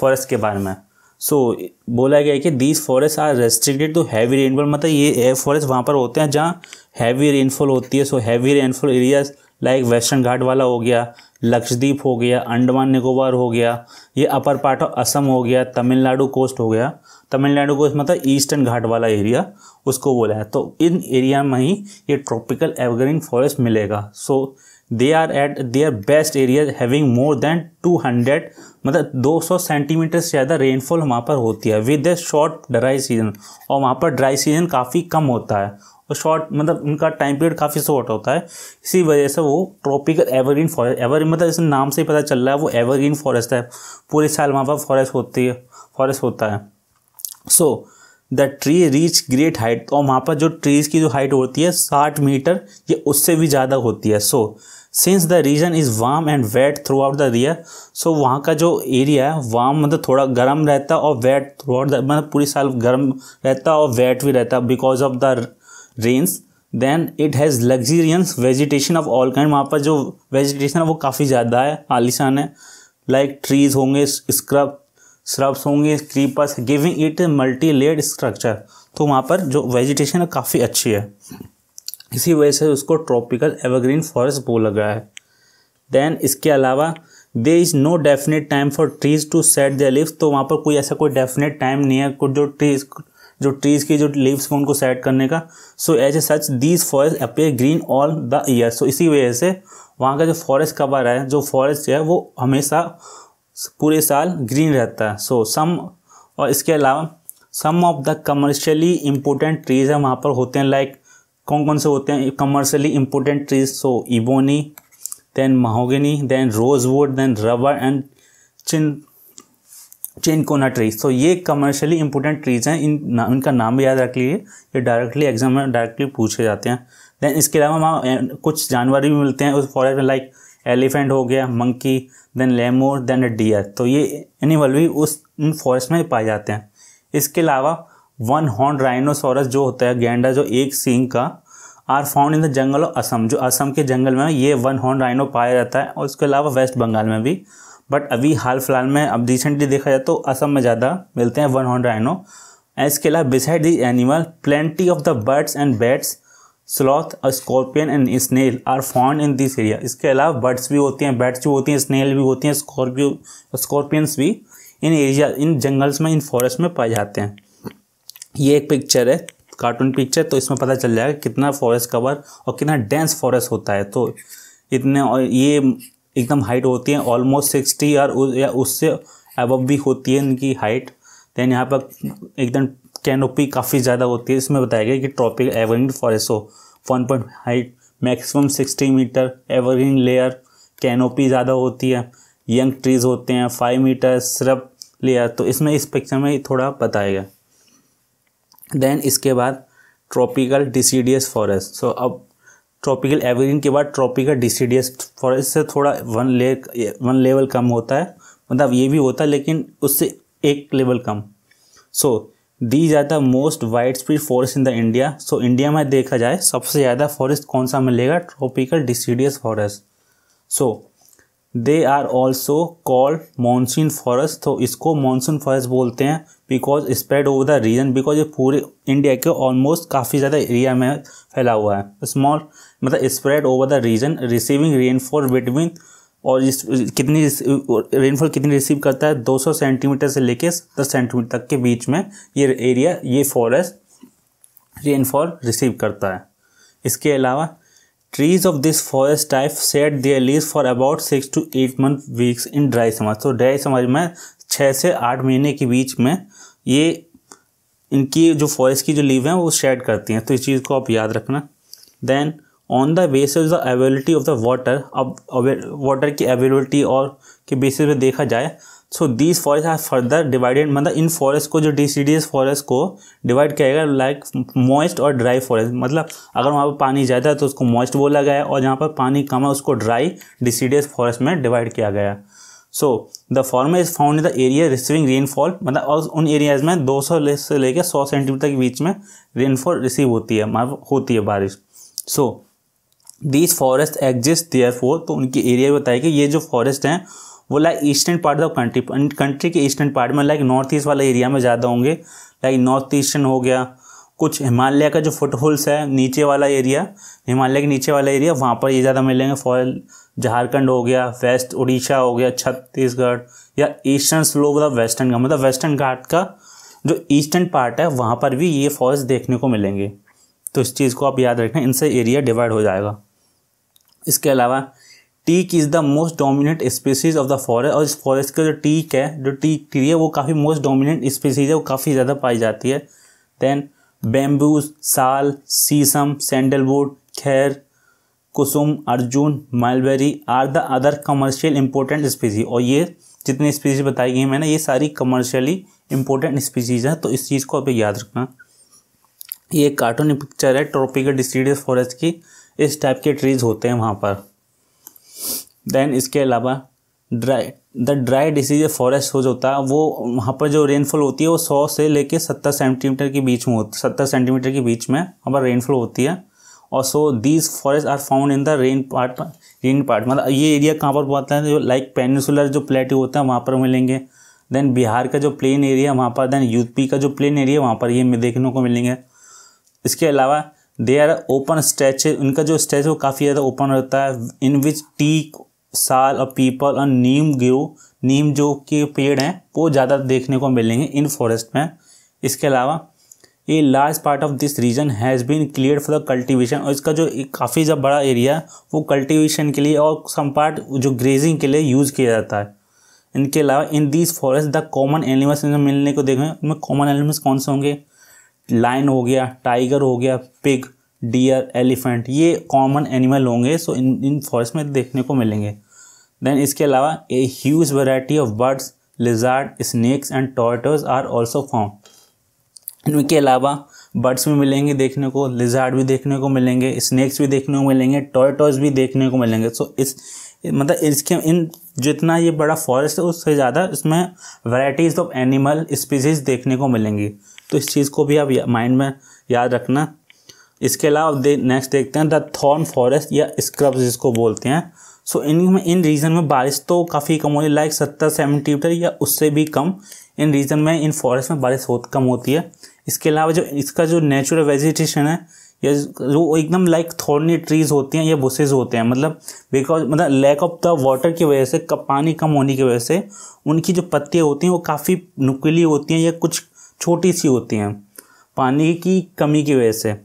फॉरेस्ट के बारे में सो so, बोला गया है कि these forest are restricted to heavy rainfall मतलब ये एयर फॉरेस्ट वहाँ पर होते हैं जहाँ हैवी रेनफॉल होती है so heavy rainfall areas like Western Ghat वाला हो गया लक्षद्वीप हो गया अंडमान निकोबार हो गया ये अपर पार्ट ऑफ असम हो गया तमिलनाडु कोस्ट हो गया तमिलनाडु कोस्ट मतलब ईस्टर्न घाट वाला एरिया उसको बोला है तो इन एरिया में ही ये ट्रॉपिकल एवरग्रीन फॉरेस्ट मिलेगा so so, they are at their best area having more than 200 मतलब 200 सेंटीमीटर से ज़्यादा रेनफॉल वहाँ पर होती है with a short dry season और वहाँ पर ड्राई सीजन काफ़ी कम होता है और शॉर्ट मतलब उनका टाइम पीरियड काफ़ी शॉर्ट होता है इसी वजह से वो ट्रॉपिकल एवरग्रीन फॉरेस्ट एवर मतलब इस नाम से ही पता चल रहा है वो एवरग्रीन फॉरेस्ट है पूरे साल वहाँ पर फॉरेस्ट होती है फॉरेस्ट होता है so so, the tree reach great height और वहाँ पर जो ट्रीज़ की जो हाइट होती है साठ मीटर ये उससे भी ज़्यादा होती है so so, since the region is warm and wet throughout the year so वहाँ का जो एरिया है वार्म मतलब थोड़ा गर्म रहता है और वेट थ्रू आउट द मतलब पूरी साल गर्म रहता है और वेट भी रहता है because of the rains then it has luxuriant vegetation of all kind वहाँ पर जो वेजिटेशन है वो काफ़ी ज़्यादा है आलिशान है लाइक ट्रीज होंगे स्क्रब स्रब्स होंगे creepers giving it multi layered structure तो वहाँ पर जो वेजिटेशन है काफ़ी अच्छी है इसी वजह से उसको ट्रॉपिकल एवरग्रीन फॉरेस्ट बोला गया है देन इसके अलावा there is no definite time for trees to shed the leaves तो वहाँ पर कोई ऐसा कोई डेफिनेट टाइम नहीं है जो ट्रीज जो ट्रीज़ की जो लिव्स हैं उनको सेट करने का so as a such these forest appear green all the year so इसी वजह से वहाँ का जो फॉरेस्ट कवर है जो फॉरेस्ट है वो हमेशा पूरे साल ग्रीन रहता है सो so, सम और इसके अलावा some of the commercially important trees हैं वहाँ पर होते हैं लाइक कौन कौन से होते हैं commercially important trees so ebony then mahogany then rosewood then rubber and chin cinchona trees तो ये कमर्शियली इम्पोर्टेंट ट्रीज हैं इन ना, इनका नाम भी याद रख लीजिए ये डायरेक्टली एग्जाम में डायरेक्टली पूछे जाते हैं देन इसके अलावा वहाँ कुछ जानवर भी मिलते हैं उस फॉरेस्ट में लाइक एलिफेंट हो गया monkey then lemur then deer तो ये एनिमल भी उस इन फॉरेस्ट में पाए जाते हैं इसके अलावा वन हॉर्न राइनोसोरस जो होता है गैंडा जो एक सींग का are found in the jungle of Assam जो असम के जंगल में ये वन हॉर्न राइनो पाया जाता है और इसके अलावा वेस्ट बंगाल में भी बट अभी हाल फिलहाल में अब रिसेंटली देखा जाए तो असम में ज़्यादा मिलते हैं वन हॉर्न राइनो इसके अलावा beside this animal plenty of the birds and bats sloth scorpion and snail are found in this area इसके अलावा बर्ड्स भी होती हैं बैट्स भी होती हैं स्नेल भी होती हैं स्कॉर्पियो स्कॉर्पियंस भी इन एरिया इन जंगल्स में इन फॉरेस्ट में पाए जाते हैं ये एक पिक्चर है कार्टून पिक्चर तो इसमें पता चल जाएगा कितना फॉरेस्ट कवर और कितना डेंस फॉरेस्ट होता है तो इतने और ये एकदम हाइट होती है ऑलमोस्ट सिक्सटी या, या उससे अबव भी होती है इनकी हाइट देन यहाँ पर एकदम कैनोपी काफ़ी ज़्यादा होती है इसमें बताया गया कि ट्रॉपिक एवरग्रीन फॉरेस्ट हो one point height maximum sixty meter evergreen layer canopy ज़्यादा होती है यंग ट्रीज़ होते हैं फाइव मीटर सिर्फ लेयर तो इसमें इस पिक्चर में थोड़ा बताया गया देन इसके बाद ट्रॉपिकल डिसीडियस फॉरेस्ट सो अब ट्रॉपिकल एवरग्रीन के बाद ट्रॉपिकल डिसीडियस फॉरेस्ट से थोड़ा वन ले वन लेवल कम होता है मतलब ये भी होता है लेकिन उससे एक लेवल कम so these are the most wide spread forest in the India so India में देखा जाए सबसे ज़्यादा फॉरेस्ट कौन सा मिलेगा tropical deciduous forest so they are also called monsoon forest तो इसको मानसून फॉरेस्ट बोलते हैं because spread over the region because ये पूरे इंडिया के ऑलमोस्ट काफ़ी ज़्यादा एरिया में फैला हुआ है स्मॉल मतलब spread over the region receiving rainfall between और इस कितनी रेनफॉल कितनी रिसीव करता है 200 सेंटीमीटर से लेके दस सेंटीमीटर तक के बीच में ये एरिया ये फॉरेस्ट रेनफॉल रिसीव करता है इसके अलावा trees of this forest type shed their leaves for about six to eight month weeks in dry summer तो ड्राई समर में छः से आठ महीने के बीच में ये इनकी जो फॉरेस्ट की जो लीव है वो शेड करती हैं तो इस चीज़ को आप याद रखना then on the basis the availability of the water अब वाटर की अवेलेबिलिटी और के बेसिस पे देखा जाए so these forest are further divided मतलब इन फॉरेस्ट को जो D C D S forest को डिवाइड किया गया लाइक मॉइस्ट और ड्राई फॉरेस्ट मतलब अगर वहाँ पर पानी ज़्यादा है तो उसको मॉइस्ट बोला गया है और जहाँ पर पानी कम है उसको dry D C D S forest में डिवाइड किया गया है so the former is found in the area receiving rainfall मतलब और उन एरियाज में 200 से लेकर सौ सेंटीमीटर के बीच में रेनफॉल रिसीव होती है मतलब होती है बारिश so these forest exist there for तो उनकी एरिया बताया कि ये जो फॉरेस्ट हैं वो like eastern part of country country के ईस्टर्न पार्ट में लाइक नॉर्थ ईस्ट वाला एरिया में ज़्यादा होंगे लाइक नॉर्थ ईस्टर्न हो गया कुछ हिमालय का जो फुटहोल्स है नीचे वाला एरिया हिमालय के नीचे वाला एरिया वहाँ पर ये ज़्यादा मिलेंगे फॉर झारखंड हो गया वेस्ट उड़ीसा हो गया छत्तीसगढ़ या eastern slope of Western Ghat मतलब वेस्टर्न घाट का जो ईस्टर्न पार्ट है वहाँ पर भी ये फॉरेस्ट देखने को मिलेंगे तो इस चीज़ को आप याद रखें इनसे एरिया डिवाइड हो जाएगा इसके अलावा teak is the most dominant species of the forest और इस फॉरेस्ट का जो टीक है जो टीक ट्री है वो काफ़ी मोस्ट डोमिनेंट स्पीसीज है वो काफ़ी ज़्यादा पाई जाती है देन बेम्बूज साल sheesham sandalwood khair kusum arjun mulberry are the other commercial important species और ये जितनी स्पीसीज बताई गई मैंने ये सारी कमर्शियली इम्पोर्टेंट स्पीसीज हैं तो इस चीज़ को आप याद रखना ये कार्टून पिक्चर है ट्रॉपिकल डिस्ट्रीडियस फॉरेस्ट की इस टाइप के ट्रीज होते हैं वहाँ पर देन इसके अलावा dry the dry deciduous forest हो जो होता है वो वहाँ पर जो रेनफॉल होती है वो सौ से लेके सत्तर सेंटीमीटर के बीच में होती सत्तर सेंटीमीटर के बीच में वहाँ पर रेनफॉल होती है और so these forest are found in the rain part rain part मतलब ये एरिया कहाँ पर बोलता है जो लाइक पेनिसुलर जो प्लेट होता है वहाँ पर मिलेंगे देन बिहार का जो प्लेन एरिया वहाँ पर देन यूपी का जो प्लेन एरिया वहाँ पर ये देखने को मिलेंगे इसके अलावा दे आर ओपन स्ट्रेच उनका जो स्ट्रेच वो काफ़ी ज़्यादा ओपन रहता है इन विच टी साल और पीपल और नीम ग्रो नीम जो के पेड़ हैं वो ज़्यादा देखने को मिलेंगे इन फॉरेस्ट में इसके अलावा a large part of this region has been clear for the cultivation और इसका जो काफ़ी जब बड़ा एरिया है वो कल्टिवेशन के लिए और सम पार्ट जो ग्रेजिंग के लिए यूज़ किया जाता है इनके अलावा in these forest the common animals इनमें मिलने को देखें उनमें कॉमन एनिमल्स कौन से होंगे लाइन हो गया टाइगर हो गया पिग डियर एलिफेंट ये कॉमन एनिमल होंगे सो इन इन फॉरेस्ट में देखने को मिलेंगे देन इसके अलावा a huge variety of birds lizard snakes and tortoises are also found इनके अलावा बर्ड्स भी मिलेंगे देखने को लिजार्ड भी देखने को मिलेंगे स्नैक्स भी देखने को मिलेंगे टॉय टॉयज भी देखने को मिलेंगे सो इस मतलब इसके इन जितना ये बड़ा फॉरेस्ट है उससे ज़्यादा इसमें वैराइटीज़ ऑफ एनिमल स्पीसीज देखने को मिलेंगी तो इस चीज़ को भी आप माइंड में याद रखना इसके अलावा दे, नेक्स्ट देखते हैं द थॉर्न फॉरेस्ट या स्क्रब जिसको बोलते हैं सो so, इन इन रीजन में बारिश तो काफ़ी कम होगी लाइक सत्तर सेवेंटी मीटर या उससे भी कम इन रीजन में इन फॉरेस्ट में बारिश बहुत कम होती है इसके अलावा जो इसका जो नेचुरल वेजिटेशन है या जो एकदम लाइक थॉर्नी ट्रीज होती हैं या बुसेज होते हैं मतलब बिकॉज मतलब लैक ऑफ द वाटर की वजह से पानी कम होने की वजह से उनकी जो पत्तियाँ होती हैं वो काफ़ी नुकीली होती हैं या कुछ छोटी सी होती हैं पानी की कमी की वजह से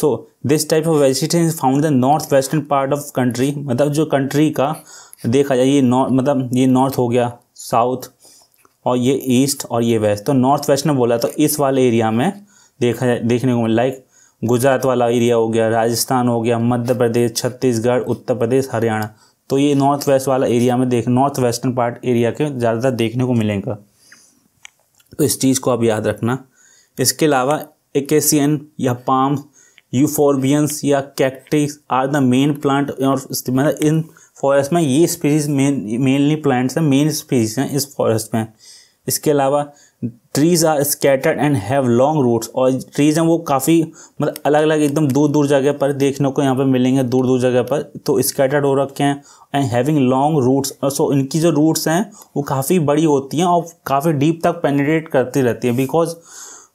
so this type of vegetation is found the north western part of country मतलब जो कंट्री का देखा जाए ये नॉर्थ मतलब ये नॉर्थ हो गया साउथ और ये ईस्ट और ये वेस्ट तो नॉर्थ वेस्ट ने बोला तो इस वाले एरिया में देखा देखने को मिला लाइक गुजरात वाला एरिया हो गया राजस्थान हो गया मध्य प्रदेश छत्तीसगढ़ उत्तर प्रदेश हरियाणा तो ये नॉर्थ वेस्ट वाला एरिया में देख नॉर्थ वेस्टर्न पार्ट एरिया के ज़्यादातर देखने को मिलेगा तो इस चीज़ को आप याद रखना इसके अलावा एकेसियन या पाम यूफोरबियंस या cacti are the main plant और मतलब इन फॉरेस्ट में ये स्पीसीज मेन मेनली प्लांट्स हैं मेन स्पीसीज हैं इस फॉरेस्ट में इसके अलावा trees are scattered and have long roots और ट्रीज़ हैं वो काफ़ी मतलब अलग अलग एकदम दूर दूर जगह पर देखने को यहाँ पर मिलेंगे दूर दूर जगह पर तो स्कैटर्ड हो रखे हैं and having long roots so इनकी जो रूट्स हैं वो काफ़ी बड़ी होती हैं और काफ़ी डीप तक पेनीट्रेट करती रहती है बिकॉज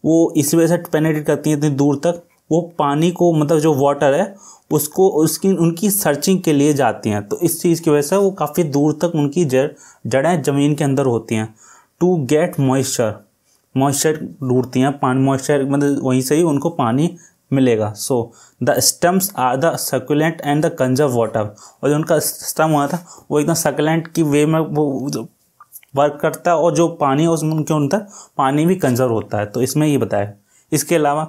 वो इस वजह से पेनीट्रेट करती हैं इतनी दूर तक वो पानी को मतलब जो वाटर है उसको उसकी उनकी सर्चिंग के लिए जाती हैं तो इस चीज़ की वजह से वो काफ़ी दूर तक उनकी जड़ जड़ें ज़मीन के अंदर होती हैं टू गेट मॉइस्चर मॉइस्चर ढूंढती हैं पानी मॉइस्चर मतलब वहीं से ही उनको पानी मिलेगा so the stems are the succulent and the conserve water और जो उनका स्टम हुआ था वो एकदम सर्कुलेंट की वे में वो वर्क करता है और जो पानी है उसमें उनके अंदर पानी भी कंजर्व होता है तो इसमें ये बताया इसके अलावा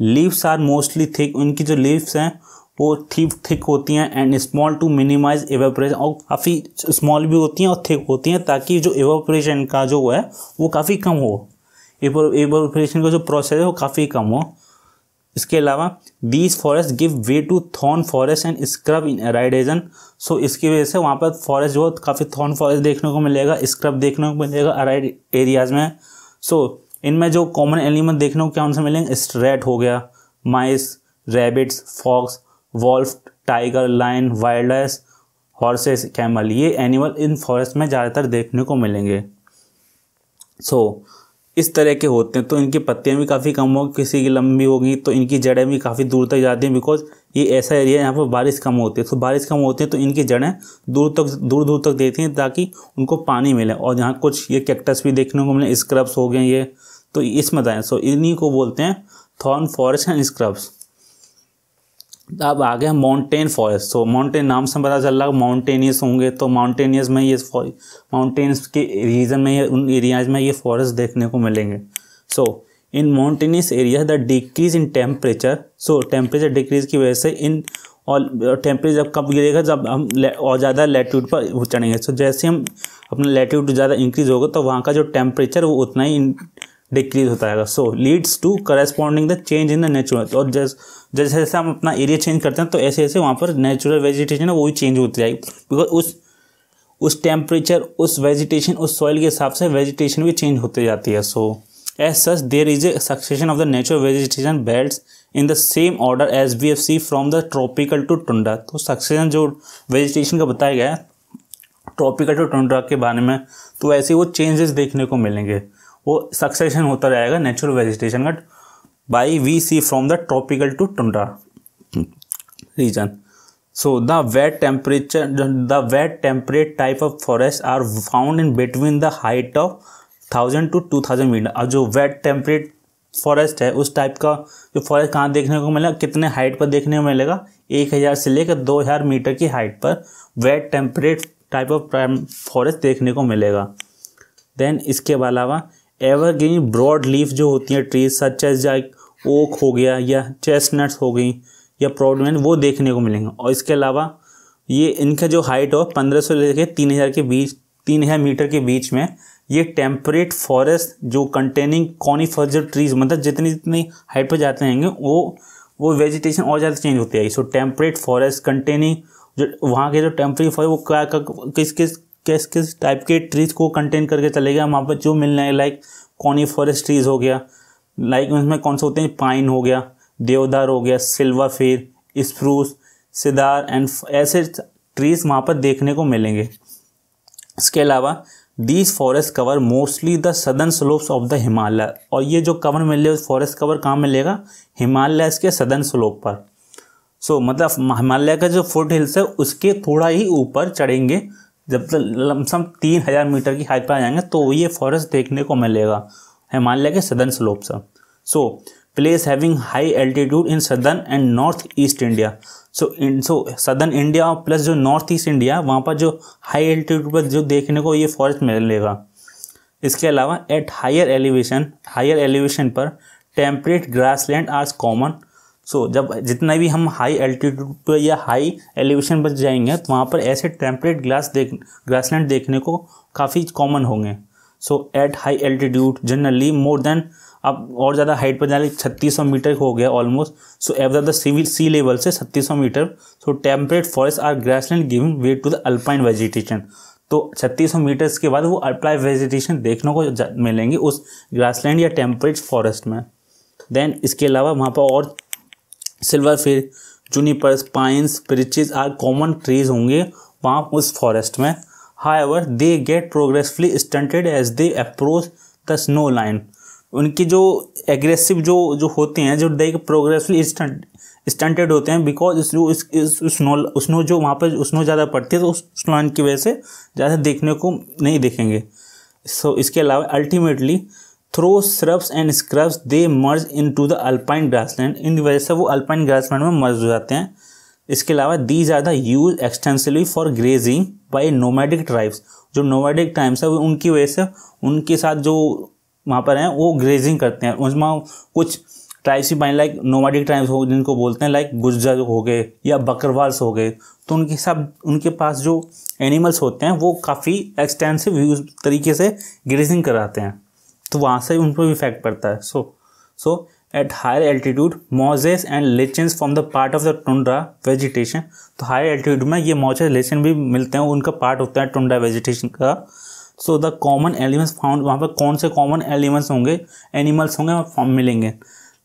लीव्स आर मोस्टली थिक उनकी जो लीव्स हैं वो थी थिक होती हैं and small to minimize evaporation और काफ़ी स्मॉल भी होती हैं और थिक होती हैं ताकि जो एवेपरेशन का जो है वो काफ़ी कम हो एवेपरेशन का जो प्रोसेस है वो काफ़ी कम हो इसके अलावा these forest give way to thorn forest and scrub in arid zone so इसकी वजह से वहाँ पर फॉरेस्ट जो काफ़ी थॉर्न फॉरेस्ट देखने को मिलेगा स्क्रब देखने को मिलेगा अराइड एरियाज़ में सो so, इनमें जो कॉमन एलिमेंट देखने को क्या उनसे मिलेंगे स्ट्रेट हो गया mice rabbits fox wolf tiger lion life horses camel ये एनिमल इन फॉरेस्ट में ज़्यादातर देखने को मिलेंगे सो so, इस तरह के होते हैं तो इनकी पत्तियाँ भी काफ़ी कम होगी किसी की लंबी होगी तो इनकी जड़ें भी काफ़ी दूर तक जाती हैं बिकॉज ये ऐसा एरिया है यहाँ पर बारिश कम होती है तो बारिश कम होती है तो इनकी जड़ें दूर तक दूर दूर तक देती हैं ताकि उनको पानी मिले और यहाँ कुछ ये कैक्टस भी देखने को मिले स्क्रब्स हो गए ये तो इसमें बताएँ सो इन्हीं को बोलते हैं थॉर्न फॉरेस्ट एंड स्क्रब्स अब आ गया माउंटेन फॉरेस्ट तो माउंटेन नाम से पता चल रहा है माउंटेनियस होंगे तो माउंटेनियस में ये माउंटेन्स के रीजन में ये उन एरियाज में ये फॉरेस्ट देखने को मिलेंगे so in mountainous area the decrease in temperature so temperature decrease की वजह से इन और टेम्परेचर जब कब गिरेगा जब हम और ज़्यादा लेटीट्यूड पर चढ़ेंगे सो so, जैसे हम अपना लेटीट्यूड ज़्यादा इंक्रीज होगा तो वहाँ का जो टेम्परेचर वो उतना ही डिक्रीज होता है so leads to corresponding the change in the natural और जैस जैसे जैसे हम अपना एरिया चेंज करते हैं तो ऐसे ऐसे वहाँ पर नेचुरल वेजिटेशन है वो भी चेंज होती जाएगी बिकॉज उस उस टेम्परेचर उस वेजिटेशन उस सॉइल के हिसाब से वेजिटेशन भी चेंज होते जाती है so as such there is a succession of the natural vegetation belt in the same order as B F C from the tropical to tundra तो सक्सेशन जो वेजिटेशन का बताया गया है ट्रॉपिकल टू टुंडा के बारे में तो ऐसे वो चेंजेस देखने को मिलेंगे वो सक्सेशन होता रहेगा नेचुरल वेजिटेशन का by we see from the tropical to tundra region. So the wet temperature, the wet temperate type of forest are found in between the height of to two thousand metre और जो wait temperate forest है उस type का जो forest कहाँ देखने को मिलेगा कितने हाइट पर देखने को मिलेगा एक हज़ार से लेकर दो हज़ार मीटर की हाइट पर wet temperate type of forest देखने को मिलेगा देन इसके अलावा एवरग्रीन ब्रॉड लीफ जो होती हैं trees such as like oak हो गया या चेस्टनट्स हो गई या प्रॉब्लम वो देखने को मिलेंगे और इसके अलावा ये इनका जो हाइट हो पंद्रह सौ लेकर तीन हज़ार के बीच तीन हज़ार मीटर के बीच में ये टेम्परेट फॉरेस्ट जो कंटेनिंग कॉनीफर जो ट्रीज मतलब जितनी जितनी हाइट पर जाते हैं वो वो वेजिटेशन और ज़्यादा चेंज होती है सो टेम्परेट फॉरेस्ट कंटेनिंग जो वहाँ के जो टेम्परेट फॉरेस्ट वो क्या किस किस किस किस टाइप के ट्रीज को कंटेन करके चले गए वहाँ पर जो मिलने लाइक कॉनी फॉरेस्ट ट्रीज हो गया लाइक में कौन से होते हैं पाइन हो गया देवदार हो गया silver fir spruce cedar and ऐसे ट्रीज वहाँ पर देखने को मिलेंगे इसके अलावा these forest cover mostly the southern slopes of the Himalaya और ये जो कवर मिल मिले फॉरेस्ट कवर कहाँ मिलेगा हिमालय के सदर्न स्लोप पर सो so, मतलब हिमालय का जो फुट हिल्स है उसके थोड़ा ही ऊपर चढ़ेंगे जब तक लमसम तीन हज़ार मीटर की हाइट पर आ जाएंगे तो ये फॉरेस्ट देखने को मिलेगा हिमालय के सदर्न स्लोप हैं so place having high altitude in southern and north east India so in so southern India और प्लस जो नॉर्थ ईस्ट इंडिया वहाँ पर जो हाई एल्टीट्यूड पर जो देखने को ये फॉरेस्ट मिलेगा इसके अलावा at higher elevation higher elevation पर temperate land are common so जब जितना भी हम हाई एल्टीट्यूड पर या हाई एलिवेशन पर जाएंगे तो वहाँ पर ऐसे टेम्परेट ग्रास देख लैंड देखने को काफ़ी कॉमन होंगे so at high altitude generally more than अब और ज़्यादा हाइट पर जाने छत्तीस सौ मीटर हो गया ऑलमोस्ट सो एव द सिविल सी लेवल से छत्तीस सौ metre so temperate forest are land giving way to the alpine vegetation तो छत्तीस सौ मीटर्स के बाद वो अल्पाइन वेजिटेशन देखने को मिलेंगे उस लैंड या टेम्परेट फॉरेस्ट में देन इसके अलावा वहाँ पर और silver fir junipers pines birches are common trees होंगे वहाँ उस फॉरेस्ट में ever they get progressively stunted as they approach the snow line उनकी जो एग्रेसिव जो जो होते हैं जो दे प्रोग्रेसिवली स्टंटेड होते हैं बिकॉज इस जो स्नो स्नो जो वहाँ पर स्नो ज़्यादा पड़ती है तो उस लाइन की वजह से ज़्यादा देखने को नहीं देखेंगे सो so, इसके अलावा ultimately through scrubs and scrubs they merge into the alpine grassland इन वजह से वो अल्पाइन ग्रासलैंड में मर्ज हो जाते हैं इसके अलावा these are the use extensively for grazing by nomadic tribes जो नोमैडिक ट्राइब्स है उनकी वजह से उनके साथ जो वहाँ पर हैं वो ग्रेजिंग करते हैं उसमें कुछ ट्राइब्स ही पाएंगे लाइक नोमैडिक ट्राइब्स हो जिनको बोलते हैं लाइक गुजर हो गए या बकरवाल्स हो गए तो उनके सब उनके पास जो एनिमल्स होते हैं वो काफ़ी एक्सटेंसिव यूज तरीके से ग्रेजिंग कराते हैं तो वहाँ से उन पर भी इफेक्ट पड़ता है so so at higher altitude mosses and lichens from the part of the tundra vegetation तो हायर एल्टीट्यूड में ये mosses लेचन भी मिलते हैं उनका पार्ट होता है टुंडा वेजिटेशन का so the common elements found वहाँ पर कौन से कॉमन एलिमेंट्स होंगे एनिमल्स होंगे वहाँ मिलेंगे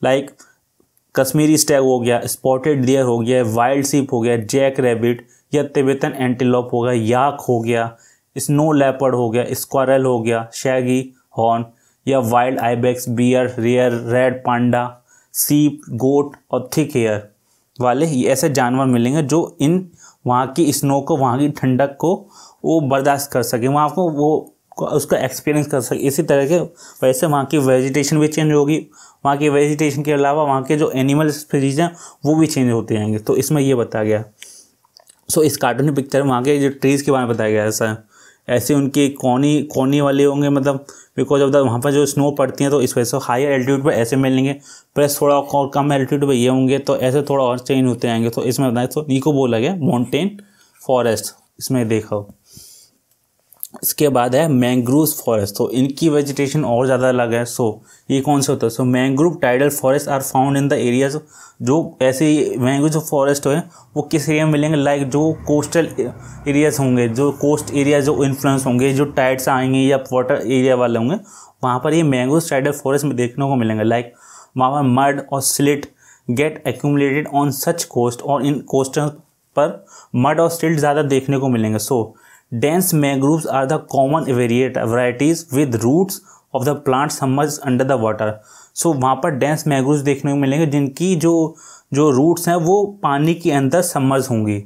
लाइक like, कश्मीरी स्टैग हो गया स्पॉटेड डियर हो गया वाइल्ड सीप हो गया जैक रेबिट या तिबेतन एंटीलॉप हो गया याक हो गया स्नो लेपर्ड हो गया स्क्वारल हो गया शैगी हॉर्न या wild ibex bear rear red panda sheep goat और थिक हेयर वाले ऐसे जानवर मिलेंगे जो इन वहाँ की स्नो को वहाँ की ठंडक को वो बर्दाश्त कर सके वहाँ को वो उसका एक्सपीरियंस कर सके इसी तरह के वैसे वहाँ की वेजिटेशन भी चेंज होगी वहाँ की वेजिटेशन के अलावा वहाँ के जो एनिमल स्पीसीज हैं वो भी चेंज होते जाएंगे तो इसमें ये बताया गया सो so, इस कार्टून पिक्चर में वहाँ के जो ट्रीज़ के बारे में बताया गया है सर ऐसे उनकी कोनी कोनी वाले होंगे मतलब बिकॉज ऑफ द वहाँ पर जो स्नो पड़ती है तो इस वजह से हाई एल्टीट्यूड पर ऐसे मिलेंगे प्लस थोड़ा और कम एल्टीट्यूड पर ये होंगे तो ऐसे थोड़ा और चेंज होते आएंगे तो इसमें बताए तो इको बोला गया माउंटेन फॉरेस्ट इसमें देखा हो इसके बाद है मैंग्रोव फॉरेस्ट तो इनकी वेजिटेशन और ज़्यादा अलग है सो ये कौन से होता है so mangrove tidal forest are found in the areas जो ऐसे मैंग्रोव फॉरेस्ट हो वो किस एरिया में मिलेंगे लाइक like जो कोस्टल एरियाज होंगे जो कोस्ट एरिया जो इन्फ्लुएंस होंगे जो टाइड्स आएंगे या वाटर एरिया वाले होंगे वहाँ पर ये मैंग्रोव टाइडल फॉरेस्ट में देखने को मिलेंगे लाइक like, वहाँ पर मर्ड और silt get accumulated on such coast और इन कोस्टल पर मड और स्टिल्ट ज़्यादा देखने को मिलेंगे so so, dense mangroves are the common variety varieties with roots of the plant submerge under the water so वहाँ पर डेंस मैंग्रोव्स देखने को मिलेंगे जिनकी जो जो रूट्स हैं वो पानी के अंदर समर्ज होंगी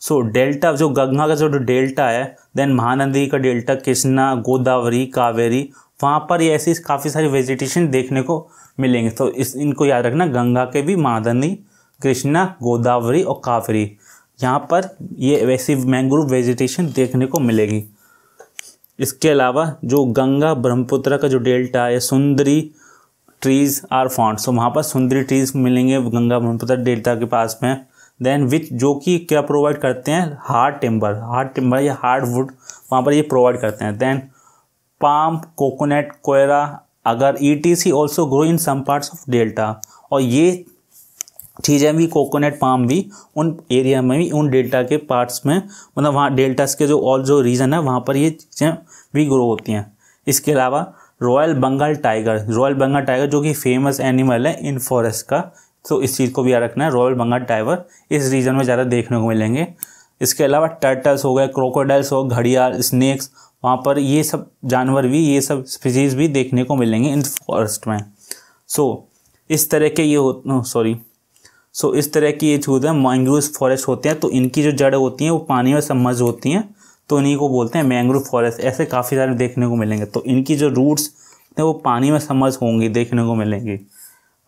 सो so, डेल्टा जो गंगा का जो डेल्टा है देन महानदी का डेल्टा कृष्णा गोदावरी कावेरी वहाँ पर ये ऐसी काफ़ी सारी वेजिटेशन देखने को मिलेंगे तो so, इस इनको याद रखना गंगा के भी महानदी कृष्णा गोदावरी और कावेरी यहाँ पर ये वैसी मैंग्रोव वेजिटेशन देखने को मिलेगी इसके अलावा जो गंगा ब्रह्मपुत्र का जो डेल्टा है सुंदरी ट्रीज़ आर फाउंड सो वहाँ पर सुंदरी ट्रीज़ मिलेंगे गंगा ब्रह्मपुत्र डेल्टा के पास में देन विच जो कि क्या प्रोवाइड करते हैं हार्ड टिम्बर हार्ड टिम्बर या हार्ड वुड वहाँ पर ये प्रोवाइड करते हैं देन पाम कोकोनट कोयरा अगर E T C also grow in some parts of delta और ये चीज़ें भी कोकोनट पाम भी उन एरिया में भी उन डेल्टा के पार्ट्स में मतलब वहाँ डेल्टास के जो और जो रीजन है वहाँ पर ये चीज़ें भी ग्रो होती हैं इसके अलावा royal Bengal tiger royal Bengal tiger जो कि फेमस एनिमल है इन फॉरेस्ट का तो इस चीज़ को भी याद रखना है रॉयल बंगाल टाइगर इस रीजन में ज़्यादा देखने को मिलेंगे इसके अलावा टर्टल्स हो गए क्रोकोडाइल्स हो घड़ियाल स्नैक्स वहाँ पर ये सब जानवर भी ये सब स्पीसीज भी देखने को मिलेंगे इन फॉरेस्ट में सो so, इस तरह के ये हो सॉरी सो इस तरह की ये छूद है मैंग्रोव फॉरेस्ट होते हैं तो इनकी जो जड़ होती हैं वो पानी में समझ होती हैं तो इन्हीं को बोलते हैं मैंग्रोव फॉरेस्ट ऐसे काफ़ी सारे देखने को मिलेंगे तो इनकी जो रूट्स हैं वो पानी में समझ होंगी देखने को मिलेंगी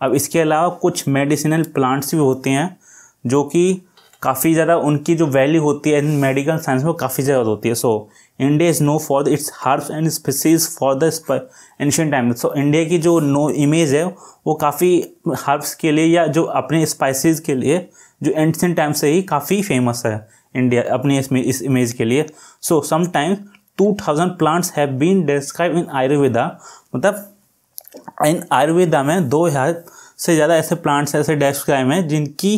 अब इसके अलावा कुछ मेडिसिनल प्लांट्स भी होते हैं जो कि काफ़ी ज़्यादा उनकी जो वैल्यू होती है इन मेडिकल साइंस में काफ़ी ज़्यादा होती है so India is known for the its herbs and species for the ancient time so India की जो नो इमेज है वो काफ़ी हर्ब्स के लिए या जो अपने स्पाइसिस के लिए जो एंशियन टाइम से ही काफ़ी फेमस है इंडिया अपने इसमें इस इमेज के लिए so sometimes two thousand plants have been describe in Ayurveda मतलब इन आयुर्वेदा में दो हज़ार से ज़्यादा ऐसे प्लांट्स ऐसे डेस्क्राइब हैं जिनकी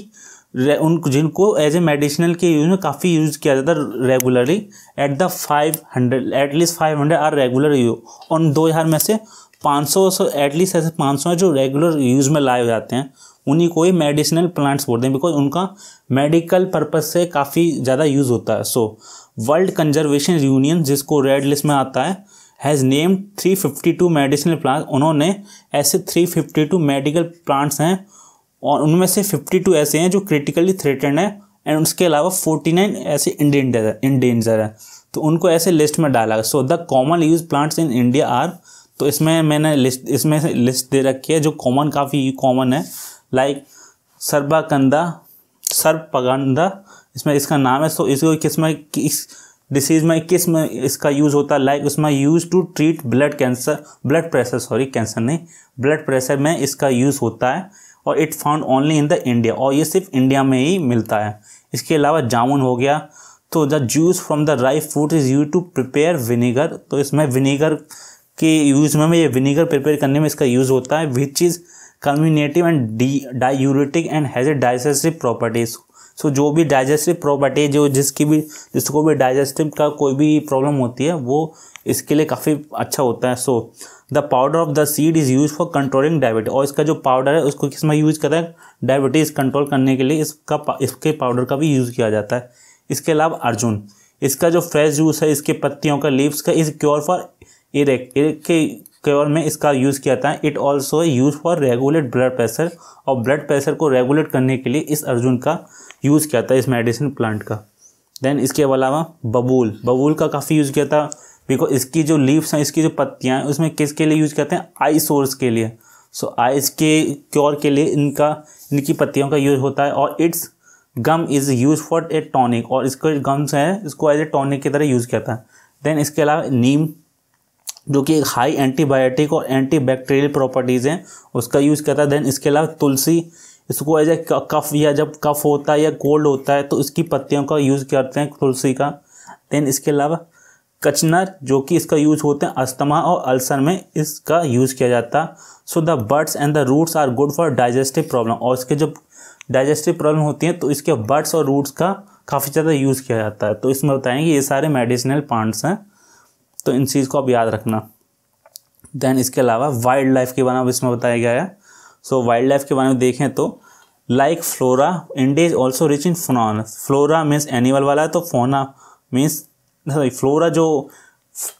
उन जिनको एज ए मेडिसिनल के यूज में काफ़ी यूज़ किया जाता है regularly at the five hundred at least five hundred are regular you और दो हज़ार में से पाँच सौ सो एटलीस्ट ऐसे पाँच सौ जो रेगुलर यूज़ में लाए जाते हैं उन्हीं को ही मेडिसिनल प्लांट्स बोलते हैं बिकॉज उनका मेडिकल पर्पज़ से काफ़ी ज़्यादा यूज़ होता है सो वर्ल्ड कंजर्वेशन यूनियन जिसको रेड लिस्ट में आता है has name two medicinal plant उन्होंने ऐसे three fifty two medical plants हैं और उनमें से 52 ऐसे हैं जो क्रिटिकली थ्रेटन है एंड उसके अलावा 49 ऐसे इंडेंजर इंडेंजर है तो उनको ऐसे लिस्ट में डाला so the common use plants in India are तो इसमें मैंने लिस्ट इसमें लिस्ट दे रखी है जो कॉमन काफ़ी कॉमन है लाइक सर्बाकंदा सर्पगंधा इसमें इसका नाम है सो इसको किस में किस डिसीज में किस में इसका यूज़ होता है लाइक उसमें use to treat blood cancer blood pressure sorry cancer नहीं ब्लड प्रेशर में इसका यूज़ होता है और it found only in the India और ये सिर्फ इंडिया में ही मिलता है इसके अलावा जामुन हो गया तो the juice from the ripe fruit is use to prepare vinegar तो इसमें विनीगर के यूज़ में ये विनीगर प्रिपेयर करने में इसका यूज़ होता है which is carminative and d diuretic and has a digestive properties so जो भी डाइजेस्टिव प्रॉपर्टी जो जिसकी भी जिसको भी डाइजेस्टिव का कोई भी प्रॉब्लम होती है वो इसके लिए काफ़ी अच्छा होता है so so, the powder of the seed is use for controlling diabetes और इसका जो पाउडर है उसको किस में यूज़ करें डायबिटीज़ कंट्रोल करने के लिए इसका इसके पाउडर का भी यूज़ किया जाता है इसके अलावा अर्जुन इसका जो फ्रेश जूस है इसके पत्तियों का लीव्स का इज क्योर फॉर इरेक इरेक के क्योर में इसका यूज़ किया जाता है it also use for regulate blood pressure और ब्लड प्रेशर को रेगुलेट करने के लिए इस अर्जुन का यूज़ किया जाता है इस मेडिसिन प्लांट का देन इसके अलावा बबूल बबूल का काफ़ी यूज़ किया था बिकॉज इसकी जो लीव्स हैं इसकी जो पत्तियाँ हैं उसमें किसके लिए यूज करते हैं आई सोर्स के लिए सो so, आइस के क्योर के लिए इनका इनकी पत्तियों का यूज होता है और its gum is use for a tonic और इसको गम्स हैं इसको एज ए टॉनिक की तरह यूज करता है देन इसके अलावा नीम जो कि एक हाई एंटीबायोटिक और एंटी बैक्टीरियल प्रॉपर्टीज़ हैं उसका यूज़ करता है देन इसके अलावा तुलसी इसको एज ए कफ या जब कफ होता है या कोल्ड होता है तो इसकी पत्तियों का यूज़ करते हैं तुलसी का देन इसके अलावा कचनर जो कि इसका यूज होते हैं अस्थमा और अल्सर में इसका यूज किया जाता so the birds and the roots are good for digestive problem और इसके जब डाइजेस्टिव प्रॉब्लम होती है तो इसके बर्ड्स और रूट्स का काफ़ी ज़्यादा यूज़ किया जाता है तो इसमें बताएंगे ये सारे मेडिसिनल प्लांट्स हैं तो इन चीज़ को आप याद रखना देन इसके अलावा वाइल्ड लाइफ के बारे में इसमें बताया गया है सो वाइल्ड लाइफ के बारे में देखें तो like flora India is also rich in fauna flora means animal वाला है तो फोना मीन्स सॉरी फ्लोरा जो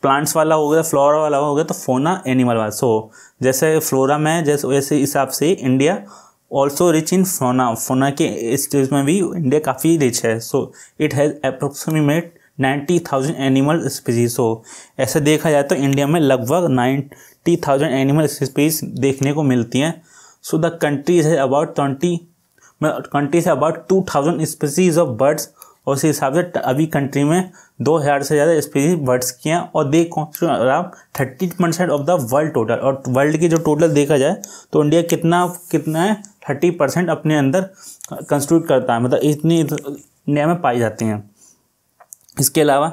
प्लांट्स वाला हो गया फ्लोरा वाला हो गया तो फोना एनिमल वाला सो जैसे फ्लोरा में जैसे वैसे हिसाब से इंडिया ऑल्सो रिच इन फोना फोना के इस चीज़ में भी इंडिया काफ़ी रिच है so it has approximate ninety thousand animal species हो ऐसे देखा जाए तो इंडिया में लगभग नाइन्टी थाउजेंड एनिमल स्पीसीज देखने को मिलती हैं सो द कंट्री है अबाउट ट्वेंटी कंट्रीज से about two thousand species of birds और उस हिसाब से अभी कंट्री में दो हज़ार से ज़्यादा स्पीसी बर्ड्स की हैं और they constitute around thirty percent of the world total और वर्ल्ड की जो टोटल देखा जाए तो इंडिया कितना कितना है थर्टी परसेंट अपने अंदर कंस्टिट्यूट करता है मतलब इतनी इंडिया में पाई जाती हैं इसके अलावा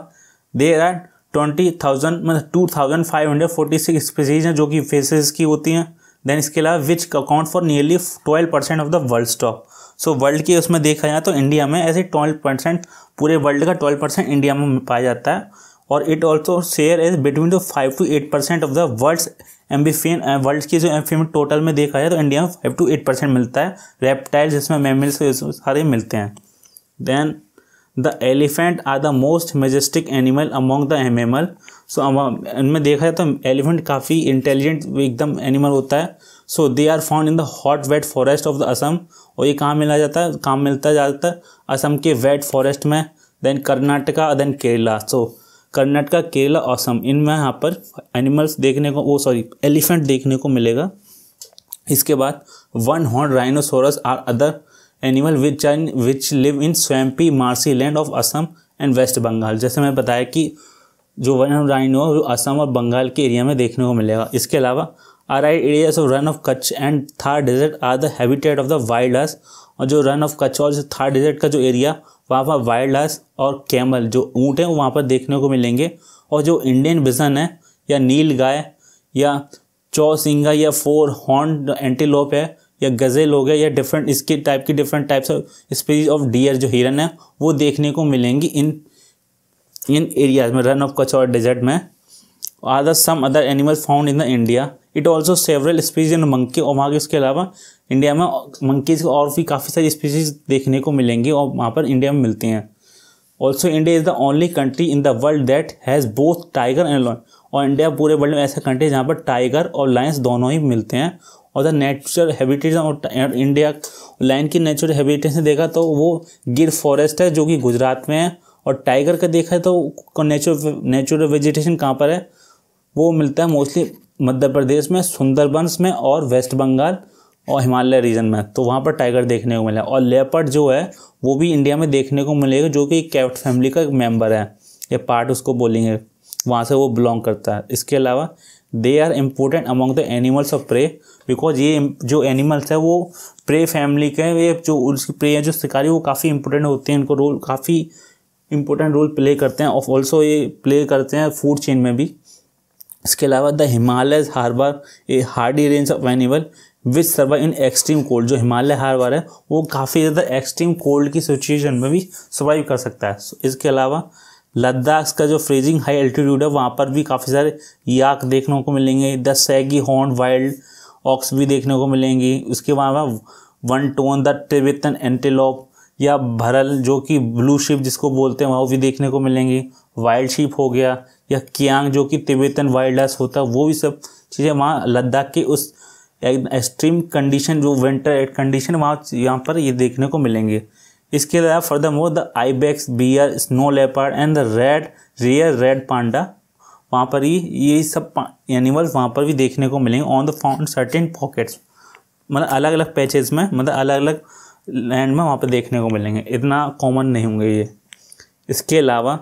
देर आर ट्वेंटी थाउजेंड मतलब two thousand five hundred forty six species हैं जो कि फेसिस की होती हैं देन इसके अलावा which account for nearly twelve percent of the world stock so so, world के उसमें देखा जाए तो इंडिया में ऐसे ट्वेल्व परसेंट पूरे वर्ल्ड का ट्वेल्व परसेंट इंडिया में पाया जाता है और it also share is between the five to eight percent of the world's amphibian world की जो एम्फियन टोटल में देखा जाए तो इंडिया में फाइव टू एट परसेंट मिलता है रेप्टाइल जिसमें मेमल्स सारे मिलते हैं then the elephant are the most majestic animal among the mammal so इनमें देखा जाए तो एलिफेंट काफ़ी इंटेलिजेंट एकदम एनिमल होता है so they are found in the hot wet forest of the Assam और ये कहाँ मिला जाता है कहाँ मिलता है ज़्यादातर असम के वेट फॉरेस्ट में then Karnataka then Kerala so Karnataka Kerala Assam इनमें यहाँ पर एनिमल्स देखने को वो सॉरी एलिफेंट देखने को मिलेगा इसके बाद one horn rhinoceros are other animal which which live in swampy marshy land of Assam and West Bengal जैसे मैंने बताया कि जो वन हॉर्न राइनो असम और बंगाल के एरिया में देखने को मिलेगा इसके अलावा arid areas of Rann of Kutch and Thar desert are the habitat of the wild horse और जो रन ऑफ कच्छ और जो थार डेजर्ट का जो एरिया वहाँ पर वाइल्ड हर्स और कैमल जो ऊँट हैं वो वहाँ पर देखने को मिलेंगे और जो इंडियन बिजन है या नील गाय या चौसिंगा या फोर हॉर्न एंटीलोप है या गज़ेल हो गया या डिफरेंट इसके टाइप की different types of species of deer जो हिरन है वो देखने को मिलेंगी इन इन एरियाज में रन ऑफ कच्छ और डेजर्ट में are the some other animals found in the India it also several species in monkey और वहाँ के उसके अलावा इंडिया में मंकीज और भी काफ़ी सारी स्पीसीज देखने को मिलेंगी और वहाँ पर इंडिया में मिलती हैं also India is the only country in the world that has both tiger and lion और इंडिया पूरे वर्ल्ड में ऐसा कंट्री है जहाँ पर टाइगर और लाइन्स दोनों ही मिलते हैं और द नेचुरल हैबिटेट और इंडिया लाइन की नेचुरल हैबिटेट से देखा तो वो गिर फॉरेस्ट है जो कि गुजरात में है और टाइगर का देखा है तो नेचुरल नेचुरल वेजिटेशन कहाँ पर है वो मिलता है मोस्टली मध्य प्रदेश में सुंदरबंस में और वेस्ट बंगाल और हिमालय रीजन में तो वहाँ पर टाइगर देखने को मिला और लेपर्ड जो है वो भी इंडिया में देखने को मिलेगा जो कि कैट फैमिली का एक मेम्बर है ये पार्ट उसको बोलेंगे वहाँ से वो बिलोंग करता है इसके अलावा they are important among the animals of prey because ये जो एनिमल्स है वो प्रे फैमिली के ये जो उसकी प्रे है जो शिकारी वो काफ़ी इंपॉर्टेंट होते हैं इनको रोल काफ़ी इंपॉर्टेंट रोल प्ले करते हैं और ऑल्सो ये प्ले करते हैं फूड चेन में भी इसके अलावा the Himalaya harbour a hardy range of animal which survive in extreme cold जो हिमालय हार्बर है वो काफ़ी ज़्यादा एक्सट्रीम कोल्ड की सिचुएशन में भी सर्वाइव कर सकता है इसके अलावा लद्दाख का जो फ्रीजिंग हाई एल्टीट्यूड है वहाँ पर भी काफ़ी सारे याक देखने को मिलेंगे the shaggy horn wild ox भी देखने को मिलेंगी उसके बाद one tone the Tibetan antelope या भरल जो कि ब्लू शिप जिसको बोलते हैं वह भी देखने को मिलेंगी वाइल्ड शिप हो गया या कियांग जो कि तिब्बतन वाइल्ड लाइफ होता है वो भी सब चीज़ें वहाँ लद्दाख की उस एक्सट्रीम कंडीशन जो विंटर कंडीशन वहाँ यहाँ पर ये देखने को मिलेंगे इसके अलावा further more the ibex bear snow leopard and the red rear red panda वहाँ पर ही ये सब एनिमल्स वहाँ पर भी देखने को मिलेंगे on the found certain pockets मतलब अलग अलग पैचेज में मतलब अलग अलग लैंड में वहाँ पर देखने को मिलेंगे इतना कॉमन नहीं होंगे ये इसके अलावा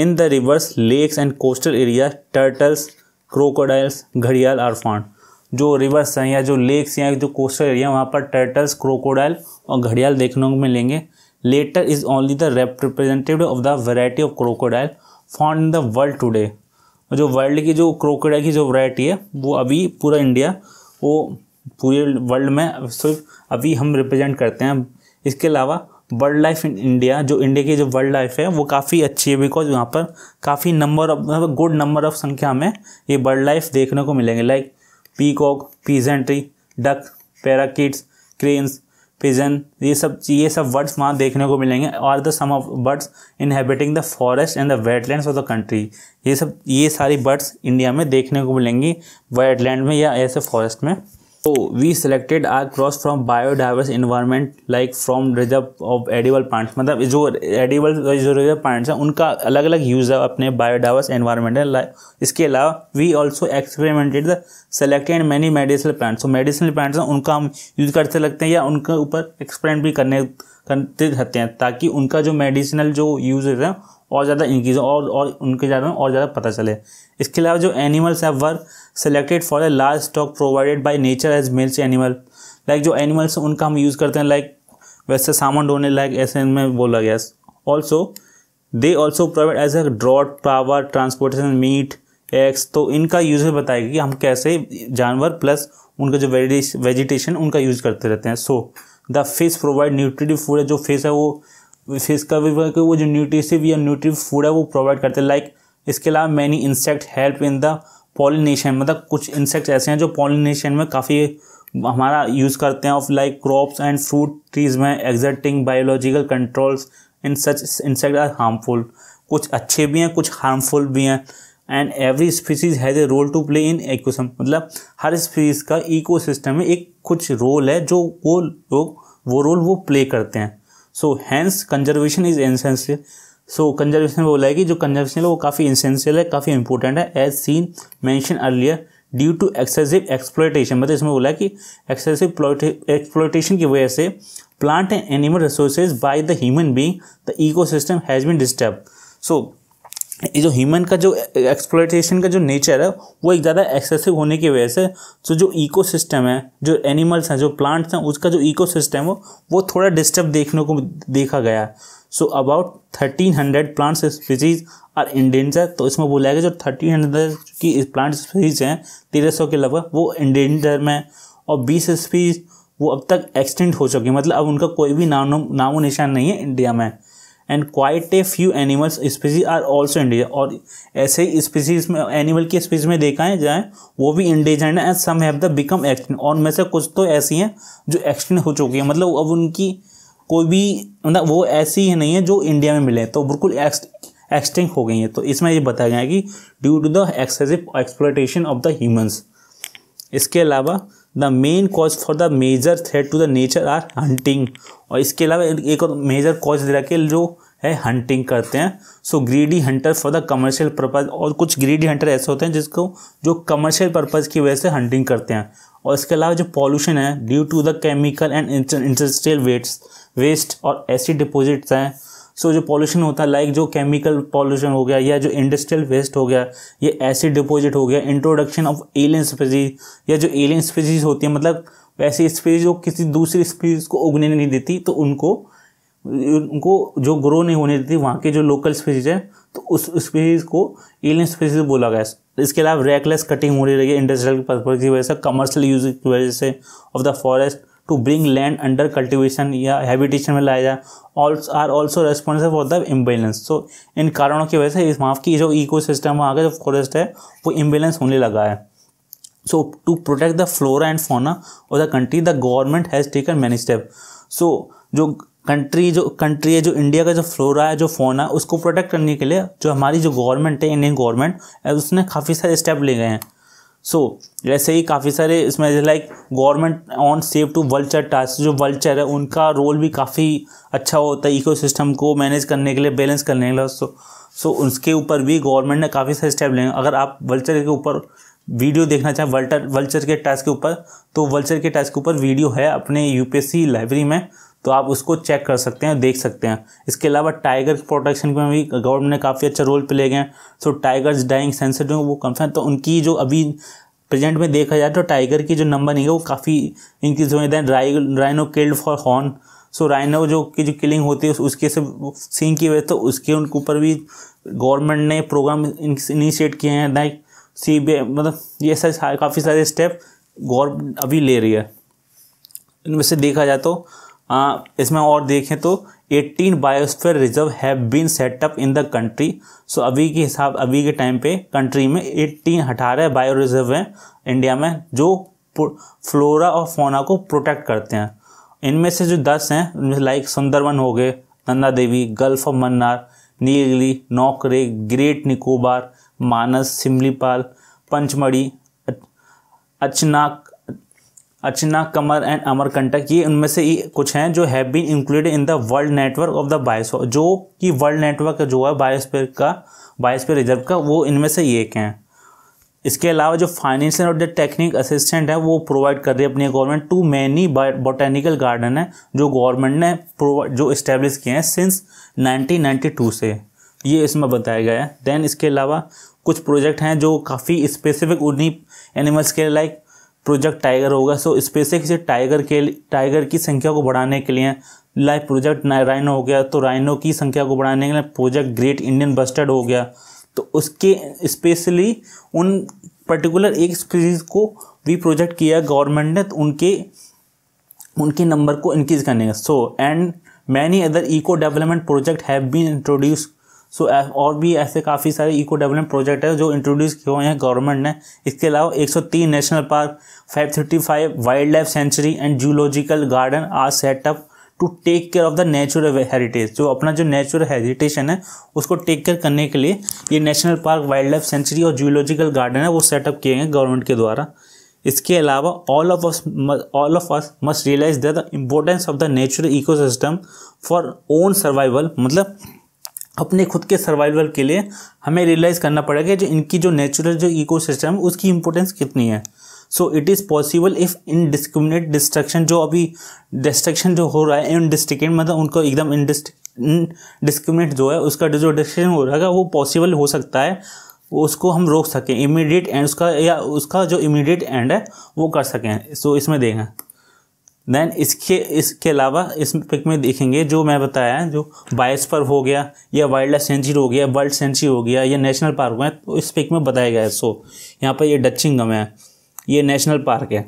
in the rivers lakes and coastal area turtles crocodiles घड़ियाल और फॉन्ड जो रिवर्स हैं या जो लेक्स या जो कोस्टल एरिया वहाँ पर टर्टल्स क्रोकोडाइल और घड़ियाल देखने को मिलेंगे latter is only the representative of the variety of crocodile found in the world today जो वर्ल्ड की जो क्रोकोडाइल की जो वैरायटी है वो अभी पूरा इंडिया वो पूरे वर्ल्ड में सिर्फ अभी हम रिप्रेजेंट करते हैं इसके अलावा वर्ल्ड लाइफ इन इंडिया जो इंडिया की जो वर्ल्ड लाइफ है वो काफ़ी अच्छी है बिकॉज यहाँ पर काफ़ी number of good number of संख्या में ये बर्ड लाइफ देखने को मिलेंगे like peacock pheasantry duck parakeets cranes pigeon ये सब ये सब वर्ड्स वहाँ देखने को मिलेंगे और the some of birds inhabiting the forest and the land of the country ये सब ये सारी बर्ड्स इंडिया में देखने को मिलेंगी वेटलैंड में या ऐसे फॉरेस्ट में So we selected our crops from biodiverse environment like from reserve of edible plants मतलब जो edible जो reserve plants हैं उनका अलग अलग यूज़ है अपने biodiverse environment है इसके अलावा we also experimented the selected many medicinal plants so medicinal plants हैं उनका हम यूज़ करते लगते हैं या उनके ऊपर एक्सपेरिमेंट भी करने करते रहते हैं ताकि उनका जो मेडिसिनल जो यूजेज हैं और ज़्यादा इंक्रीज और और उनके ज़्यादा और ज़्यादा पता चले इसके अलावा जो एनिमल्स हैं were selected for a large stock provided by nature as males animal like जो एनिमल्स उनका हम यूज़ करते हैं लाइक वैसे सामान ढोने लाइक ऐसे में बोला गया also they also provide as a draught power transportation meat eggs तो इनका यूज़ बताएगा कि हम कैसे जानवर प्लस उनका जो वेजिटेशन उनका यूज़ करते रहते हैं so the fish provide nutritive food है जो फिश है वो फिश का भी वो जो न्यूट्रिशिव या न्यूट्रिव फूड है वो प्रोवाइड करते हैं लाइक इसके अलावा many insect help in the pollination मतलब कुछ इंसेक्ट्स ऐसे हैं जो पॉलिनेशन में काफ़ी हमारा यूज़ करते हैं of like crops and fruit trees में exerting biological controls in such insect are harmful कुछ अच्छे भी हैं कुछ हार्मफुल भी हैं and every species has a role to play in एक मतलब हर स्पीसीज का इकोसिस्टम में एक कुछ रोल है जो वो लोग वो रोल वो प्ले करते हैं so hence conservation is essential so conservation बोला है कि जो कंजर्वेशन है वो काफ़ी एसेंशियल है काफ़ी इंपॉर्टेंट है as seen mention earlier due to excessive exploitation मतलब इसमें बोला कि एक्सेसिव एक्सप्लोटेशन की वजह से plant and animal resources by the human being the ecosystem has been disturb so ये जो ह्यूमन का जो एक्सप्लोटेशन का जो नेचर है वो एक ज़्यादा एक्सेसिव होने की वजह से तो जो इकोसिस्टम है जो एनिमल्स हैं जो प्लांट्स हैं उसका जो इकोसिस्टम हो वो थोड़ा डिस्टर्ब देखने को देखा गया so about thirteen hundred plants species are endanger तो इसमें बोला गया जो थर्टीन हंड्रेड की प्लांट स्पीसीज हैं तेरह सौ के लगभग वो इंडेंजर में और बीस स्पीसीज वो अब तक एक्सटेंट हो चुकी है मतलब अब उनका कोई भी नामो नामो निशान नहीं है इंडिया में and quite a few animals species are also endanger और ऐसे ही स्पीसीज में एनिमल की स्पीसीज में देखा है जाए वो भी endanger and some have the become extinct और में से कुछ तो ऐसी हैं जो एक्सटेंट हो चुकी हैं मतलब अब उनकी कोई भी मतलब वो ऐसी ही नहीं है जो इंडिया में मिले तो बिल्कुल एक्सटिंक्ट हो गई हैं तो इसमें ये बताया गया है कि due to the excessive exploitation of the humans इसके अलावा the main cause for the major threat to the nature are hunting और इसके अलावा एक और मेजर कॉज दे रखे जो है हंटिंग करते हैं so greedy hunter for the commercial purpose और कुछ ग्रीडी हंटर ऐसे होते हैं जिसको जो कमर्शियल पर्पज़ की वजह से हंटिंग करते हैं और इसके अलावा जो पॉल्यूशन है due to the chemical and industrial wastes waste और एसिड डिपोजिट्स हैं सो so, जो पॉल्यूशन होता है लाइक जो केमिकल पॉल्यूशन हो गया या जो इंडस्ट्रियल वेस्ट हो गया या एसिड डिपोजिट हो गया इंट्रोडक्शन ऑफ एलियन स्पीसीज या जो एलियन स्पीसीज होती है मतलब वैसी स्पीसीज जो किसी दूसरी स्पीसीज को उगने नहीं देती तो उनको उनको जो ग्रो नहीं होने देती वहाँ के जो लोकल स्पीसीज है तो उस स्पीसीज को एलियन स्पीसीज बोला गया इसके अलावा रैकलेस कटिंग हो रही है इंडस्ट्रियल पर्पज की वजह से कमर्शियल यूज की वजह से of the forest to bring land under cultivation या हैबिटेशन में लाया जाए are also responsible for the imbalance so इन कारणों की वजह से इस माफ की जो इको सिस्टम वहाँ का जो फॉरेस्ट है वो इम्बेलेंस होने लगा है so to protect the flora and fauna और the country the government has taken many step so जो कंट्री जो कंट्री है जो इंडिया का जो फ्लोरा है जो फोना है उसको प्रोटेक्ट करने के लिए जो हमारी जो गवर्नमेंट है इंडियन गवर्नमेंट उसने काफ़ी सारे स्टेप ले गए हैं सो so, ऐसे ही काफ़ी सारे इसमें like government on save to vulture task जो वल्चर है उनका रोल भी काफ़ी अच्छा होता है इको को मैनेज करने के लिए बैलेंस करने के लिए सो सो उसके ऊपर भी गवर्नमेंट ने काफ़ी सारे स्टेप लेंगे अगर आप वल्चर के ऊपर वीडियो देखना चाहें वल्टर वल्चर के टास्क के ऊपर तो वल्चर के टास्क के ऊपर वीडियो है अपने यूपीएससी लाइब्रेरी में तो आप उसको चेक कर सकते हैं देख सकते हैं इसके अलावा टाइगर प्रोटेक्शन में भी गवर्नमेंट ने काफ़ी अच्छा रोल प्ले किया है सो टाइगर्स डाइंग सेंसर जो वो कम है तो उनकी जो अभी प्रेजेंट में देखा जाए तो टाइगर की जो नंबर नहीं है वो काफ़ी इंक्रीज हुए then rhi rhino killed for horn so rhino जो की जो किलिंग होती है उसके से सीन की वजह तो उसके उनके ऊपर भी गवर्नमेंट ने प्रोग्राम इनिशिएट किए हैं लाइक सी बी मतलब ये सारे काफ़ी सारे स्टेप गवर्नमेंट अभी ले रही है इनमें से देखा जाए तो इसमें और देखें तो 18 biosphere reserve have been set up in the country so अभी के हिसाब अभी के टाइम पे कंट्री में 18 अठारह बायो रिजर्व हैं इंडिया में जो फ्लोरा और फोना को प्रोटेक्ट करते हैं इनमें से जो दस हैं उनमें लाइक सुंदरवन हो गए Nanda Devi gulf of Mannar Nilgiri Nokrek great Nicobar Manas Similipal Panchmarhi Achanak Achanakmar and Amarkantak ये उनमें से ही कुछ हैं जो have been included in the world network of the bios जो कि वर्ल्ड नेटवर्क जो है बायोस्फीयर का बायोस्फीयर रिजर्व का वो इनमें से एक हैं इसके अलावा जो फाइनेंशियल और जो टेक्निक असिस्टेंट है वो प्रोवाइड कर रही है अपनी government too many botanical garden है जो गवर्नमेंट ने जो इस्टेब्लिश किए हैं सिंस 1992 से ये इसमें बताया गया है देन इसके अलावा कुछ प्रोजेक्ट हैं जो काफ़ी स्पेसिफिक उन्हीं एनिमल्स के लाइक प्रोजेक्ट टाइगर होगा सो स्पेस एक्स टाइगर के टाइगर की संख्या को बढ़ाने के लिए लाइफ प्रोजेक्ट राइनो हो गया तो राइनो की संख्या को बढ़ाने के लिए प्रोजेक्ट ग्रेट इंडियन बस्टर्ड हो गया तो उसके स्पेशली उन पर्टिकुलर एक स्पीसीज को भी प्रोजेक्ट किया गवर्नमेंट ने तो उनके उनके नंबर को इंक्रीज करने का so and many other eco development project have been introduce so और भी ऐसे काफ़ी सारे इको डेवलपमेंट प्रोजेक्ट है जो इंट्रोड्यूस किए हुए हैं गवर्नमेंट ने इसके अलावा 103 national park 535 wild life sanctuary and zoological garden are set up to take care of the natural heritage जो अपना जो नेचुरल हेरिटेशन है उसको टेक केयर करने के लिए ये national park wild life sanctuary और जूलॉजिकल गार्डन है वो सेटअप किए हैं गवर्नमेंट के द्वारा इसके अलावा all of us all of us must realise the importance of the natural ecosystem for own survival मतलब अपने खुद के सर्वाइवल के लिए हमें रियलाइज़ करना पड़ेगा जो इनकी जो नेचुरल जो इको सिस्टम उसकी इम्पोर्टेंस कितनी है so it is possible if indiscriminate destruction जो अभी डिस्ट्रक्शन जो हो रहा है इन डिस्ट्रिकेट मतलब उनको एकदम इन डिस्क्रिमिनेट जो है उसका जो डिस्ट्रक्शन हो रहा है वो पॉसिबल हो सकता है उसको हम रोक सकें इमीडिएट एंड उसका या उसका जो इमीडिएट एंड है वो कर सकें सो so, इसमें देखें देन इसके इसके अलावा इस पिक में देखेंगे जो मैं बताया जो बायोस्फर हो गया या वाइल्ड लाइफ सेंचुरी हो गया वर्ल्ड सेंचुरी हो गया या नेशनल पार्क हो गया तो इस पिक में बताया गया है सो यहाँ पर ये डचिंगम है ये नेशनल पार्क है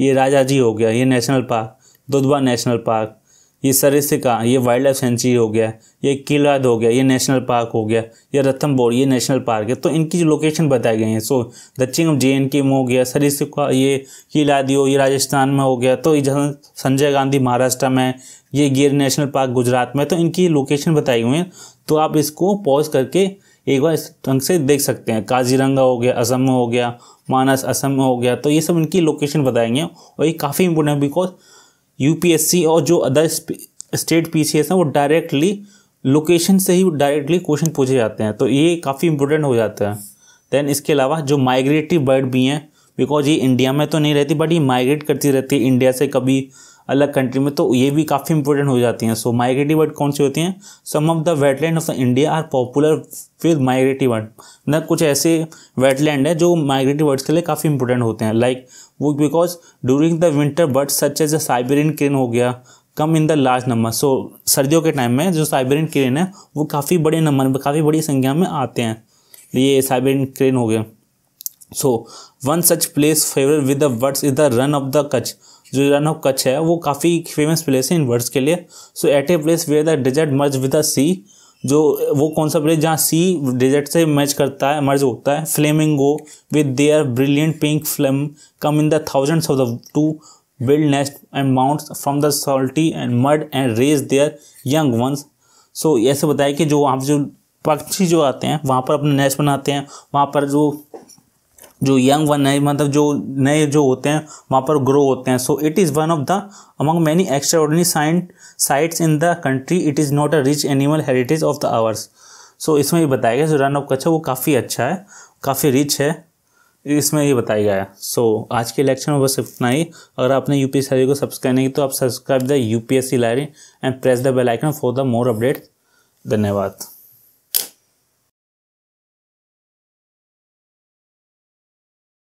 ये राजा जी हो गया ये national park Dudhwa national park ये सरिस्का ये वाइल्ड लाइफ सेंचुरी हो गया ये किलाद हो गया ये नेशनल पार्क हो गया ये बोर्ड ये नेशनल पार्क है तो इनकी जो लोकेशन बताई गई है सो दक्षिण जे एन के में हो गया सरिस्का ये हो ये राजस्थान में हो गया तो संजय गांधी महाराष्ट्र में ये गिर नेशनल पार्क गुजरात में तो इनकी लोकेशन बताई हुई हैं तो आप इसको पॉज करके एक बार इस ढंग से देख सकते हैं काजीरंगा हो गया असम में हो गया मानस असम में हो गया तो ये सब इनकी लोकेशन बताएंगे और ये काफ़ी इंपोर्टेंट बिकॉज यूपीएससी और जो अदर स्टेट पी हैं वो डायरेक्टली लोकेशन से ही डायरेक्टली क्वेश्चन पूछे जाते हैं तो ये काफ़ी इंपॉर्टेंट हो जाता है देन इसके अलावा जो माइग्रेटिव बर्ड भी हैं बिकॉज ये इंडिया में तो नहीं रहती बट ये माइग्रेट करती रहती है इंडिया से कभी अलग कंट्री में तो ये भी काफ़ी इंपॉर्टेंट हो जाती हैं सो माइग्रेटिव बर्ड कौन सी होती हैं some of the wetland of India are popular with migrative bird मतलब कुछ ऐसे वेटलैंड है जो माइग्रेटिव बर्ड्स के लिए काफ़ी इंपॉर्टेंट होते हैं लाइक like, वो because during the winter birds such as a Siberian crane हो गया come in the large number so सर्दियों के टाइम में जो साइबेरियन क्रेन है वो काफ़ी बड़े नंबर में काफ़ी बड़ी संख्या में आते हैं तो ये साइबेरियन क्रेन हो गया so one such place favour with the words is the run of the Kutch जो रन ऑफ कच है वो काफ़ी फेमस प्लेस है इन वर्ड्स के लिए so at a place where the desert merge with the sea जो वो कौन सा ब्रिज जहाँ सी डेजर्ट से मैच करता है मर्ज होता है flamingo with their brilliant pink flame come in the thousands of the to build nest and mount from the salty and mud and raise their young ones so ऐसे बताया कि जो वहाँ जो पक्षी जो आते हैं वहाँ पर अपने नेस्ट बनाते हैं वहाँ पर जो जो यंग वन है मतलब जो नए जो होते हैं वहाँ पर ग्रो होते हैं so it is one of the among many extraordinary sign sites in the country it is not a rich animal heritage of the ours so इसमें ये बताया गया जो रन ऑफ कच्छ वो काफ़ी अच्छा है काफ़ी रिच है इसमें ये बताया गया है सो so, आज के लेक्चर में बस इतना ही अगर आपने यू पी लाइब्रेरी को सब्सक्राइब नहीं किया तो आप subscribe the U P S C library and press the bell icon for the more update धन्यवाद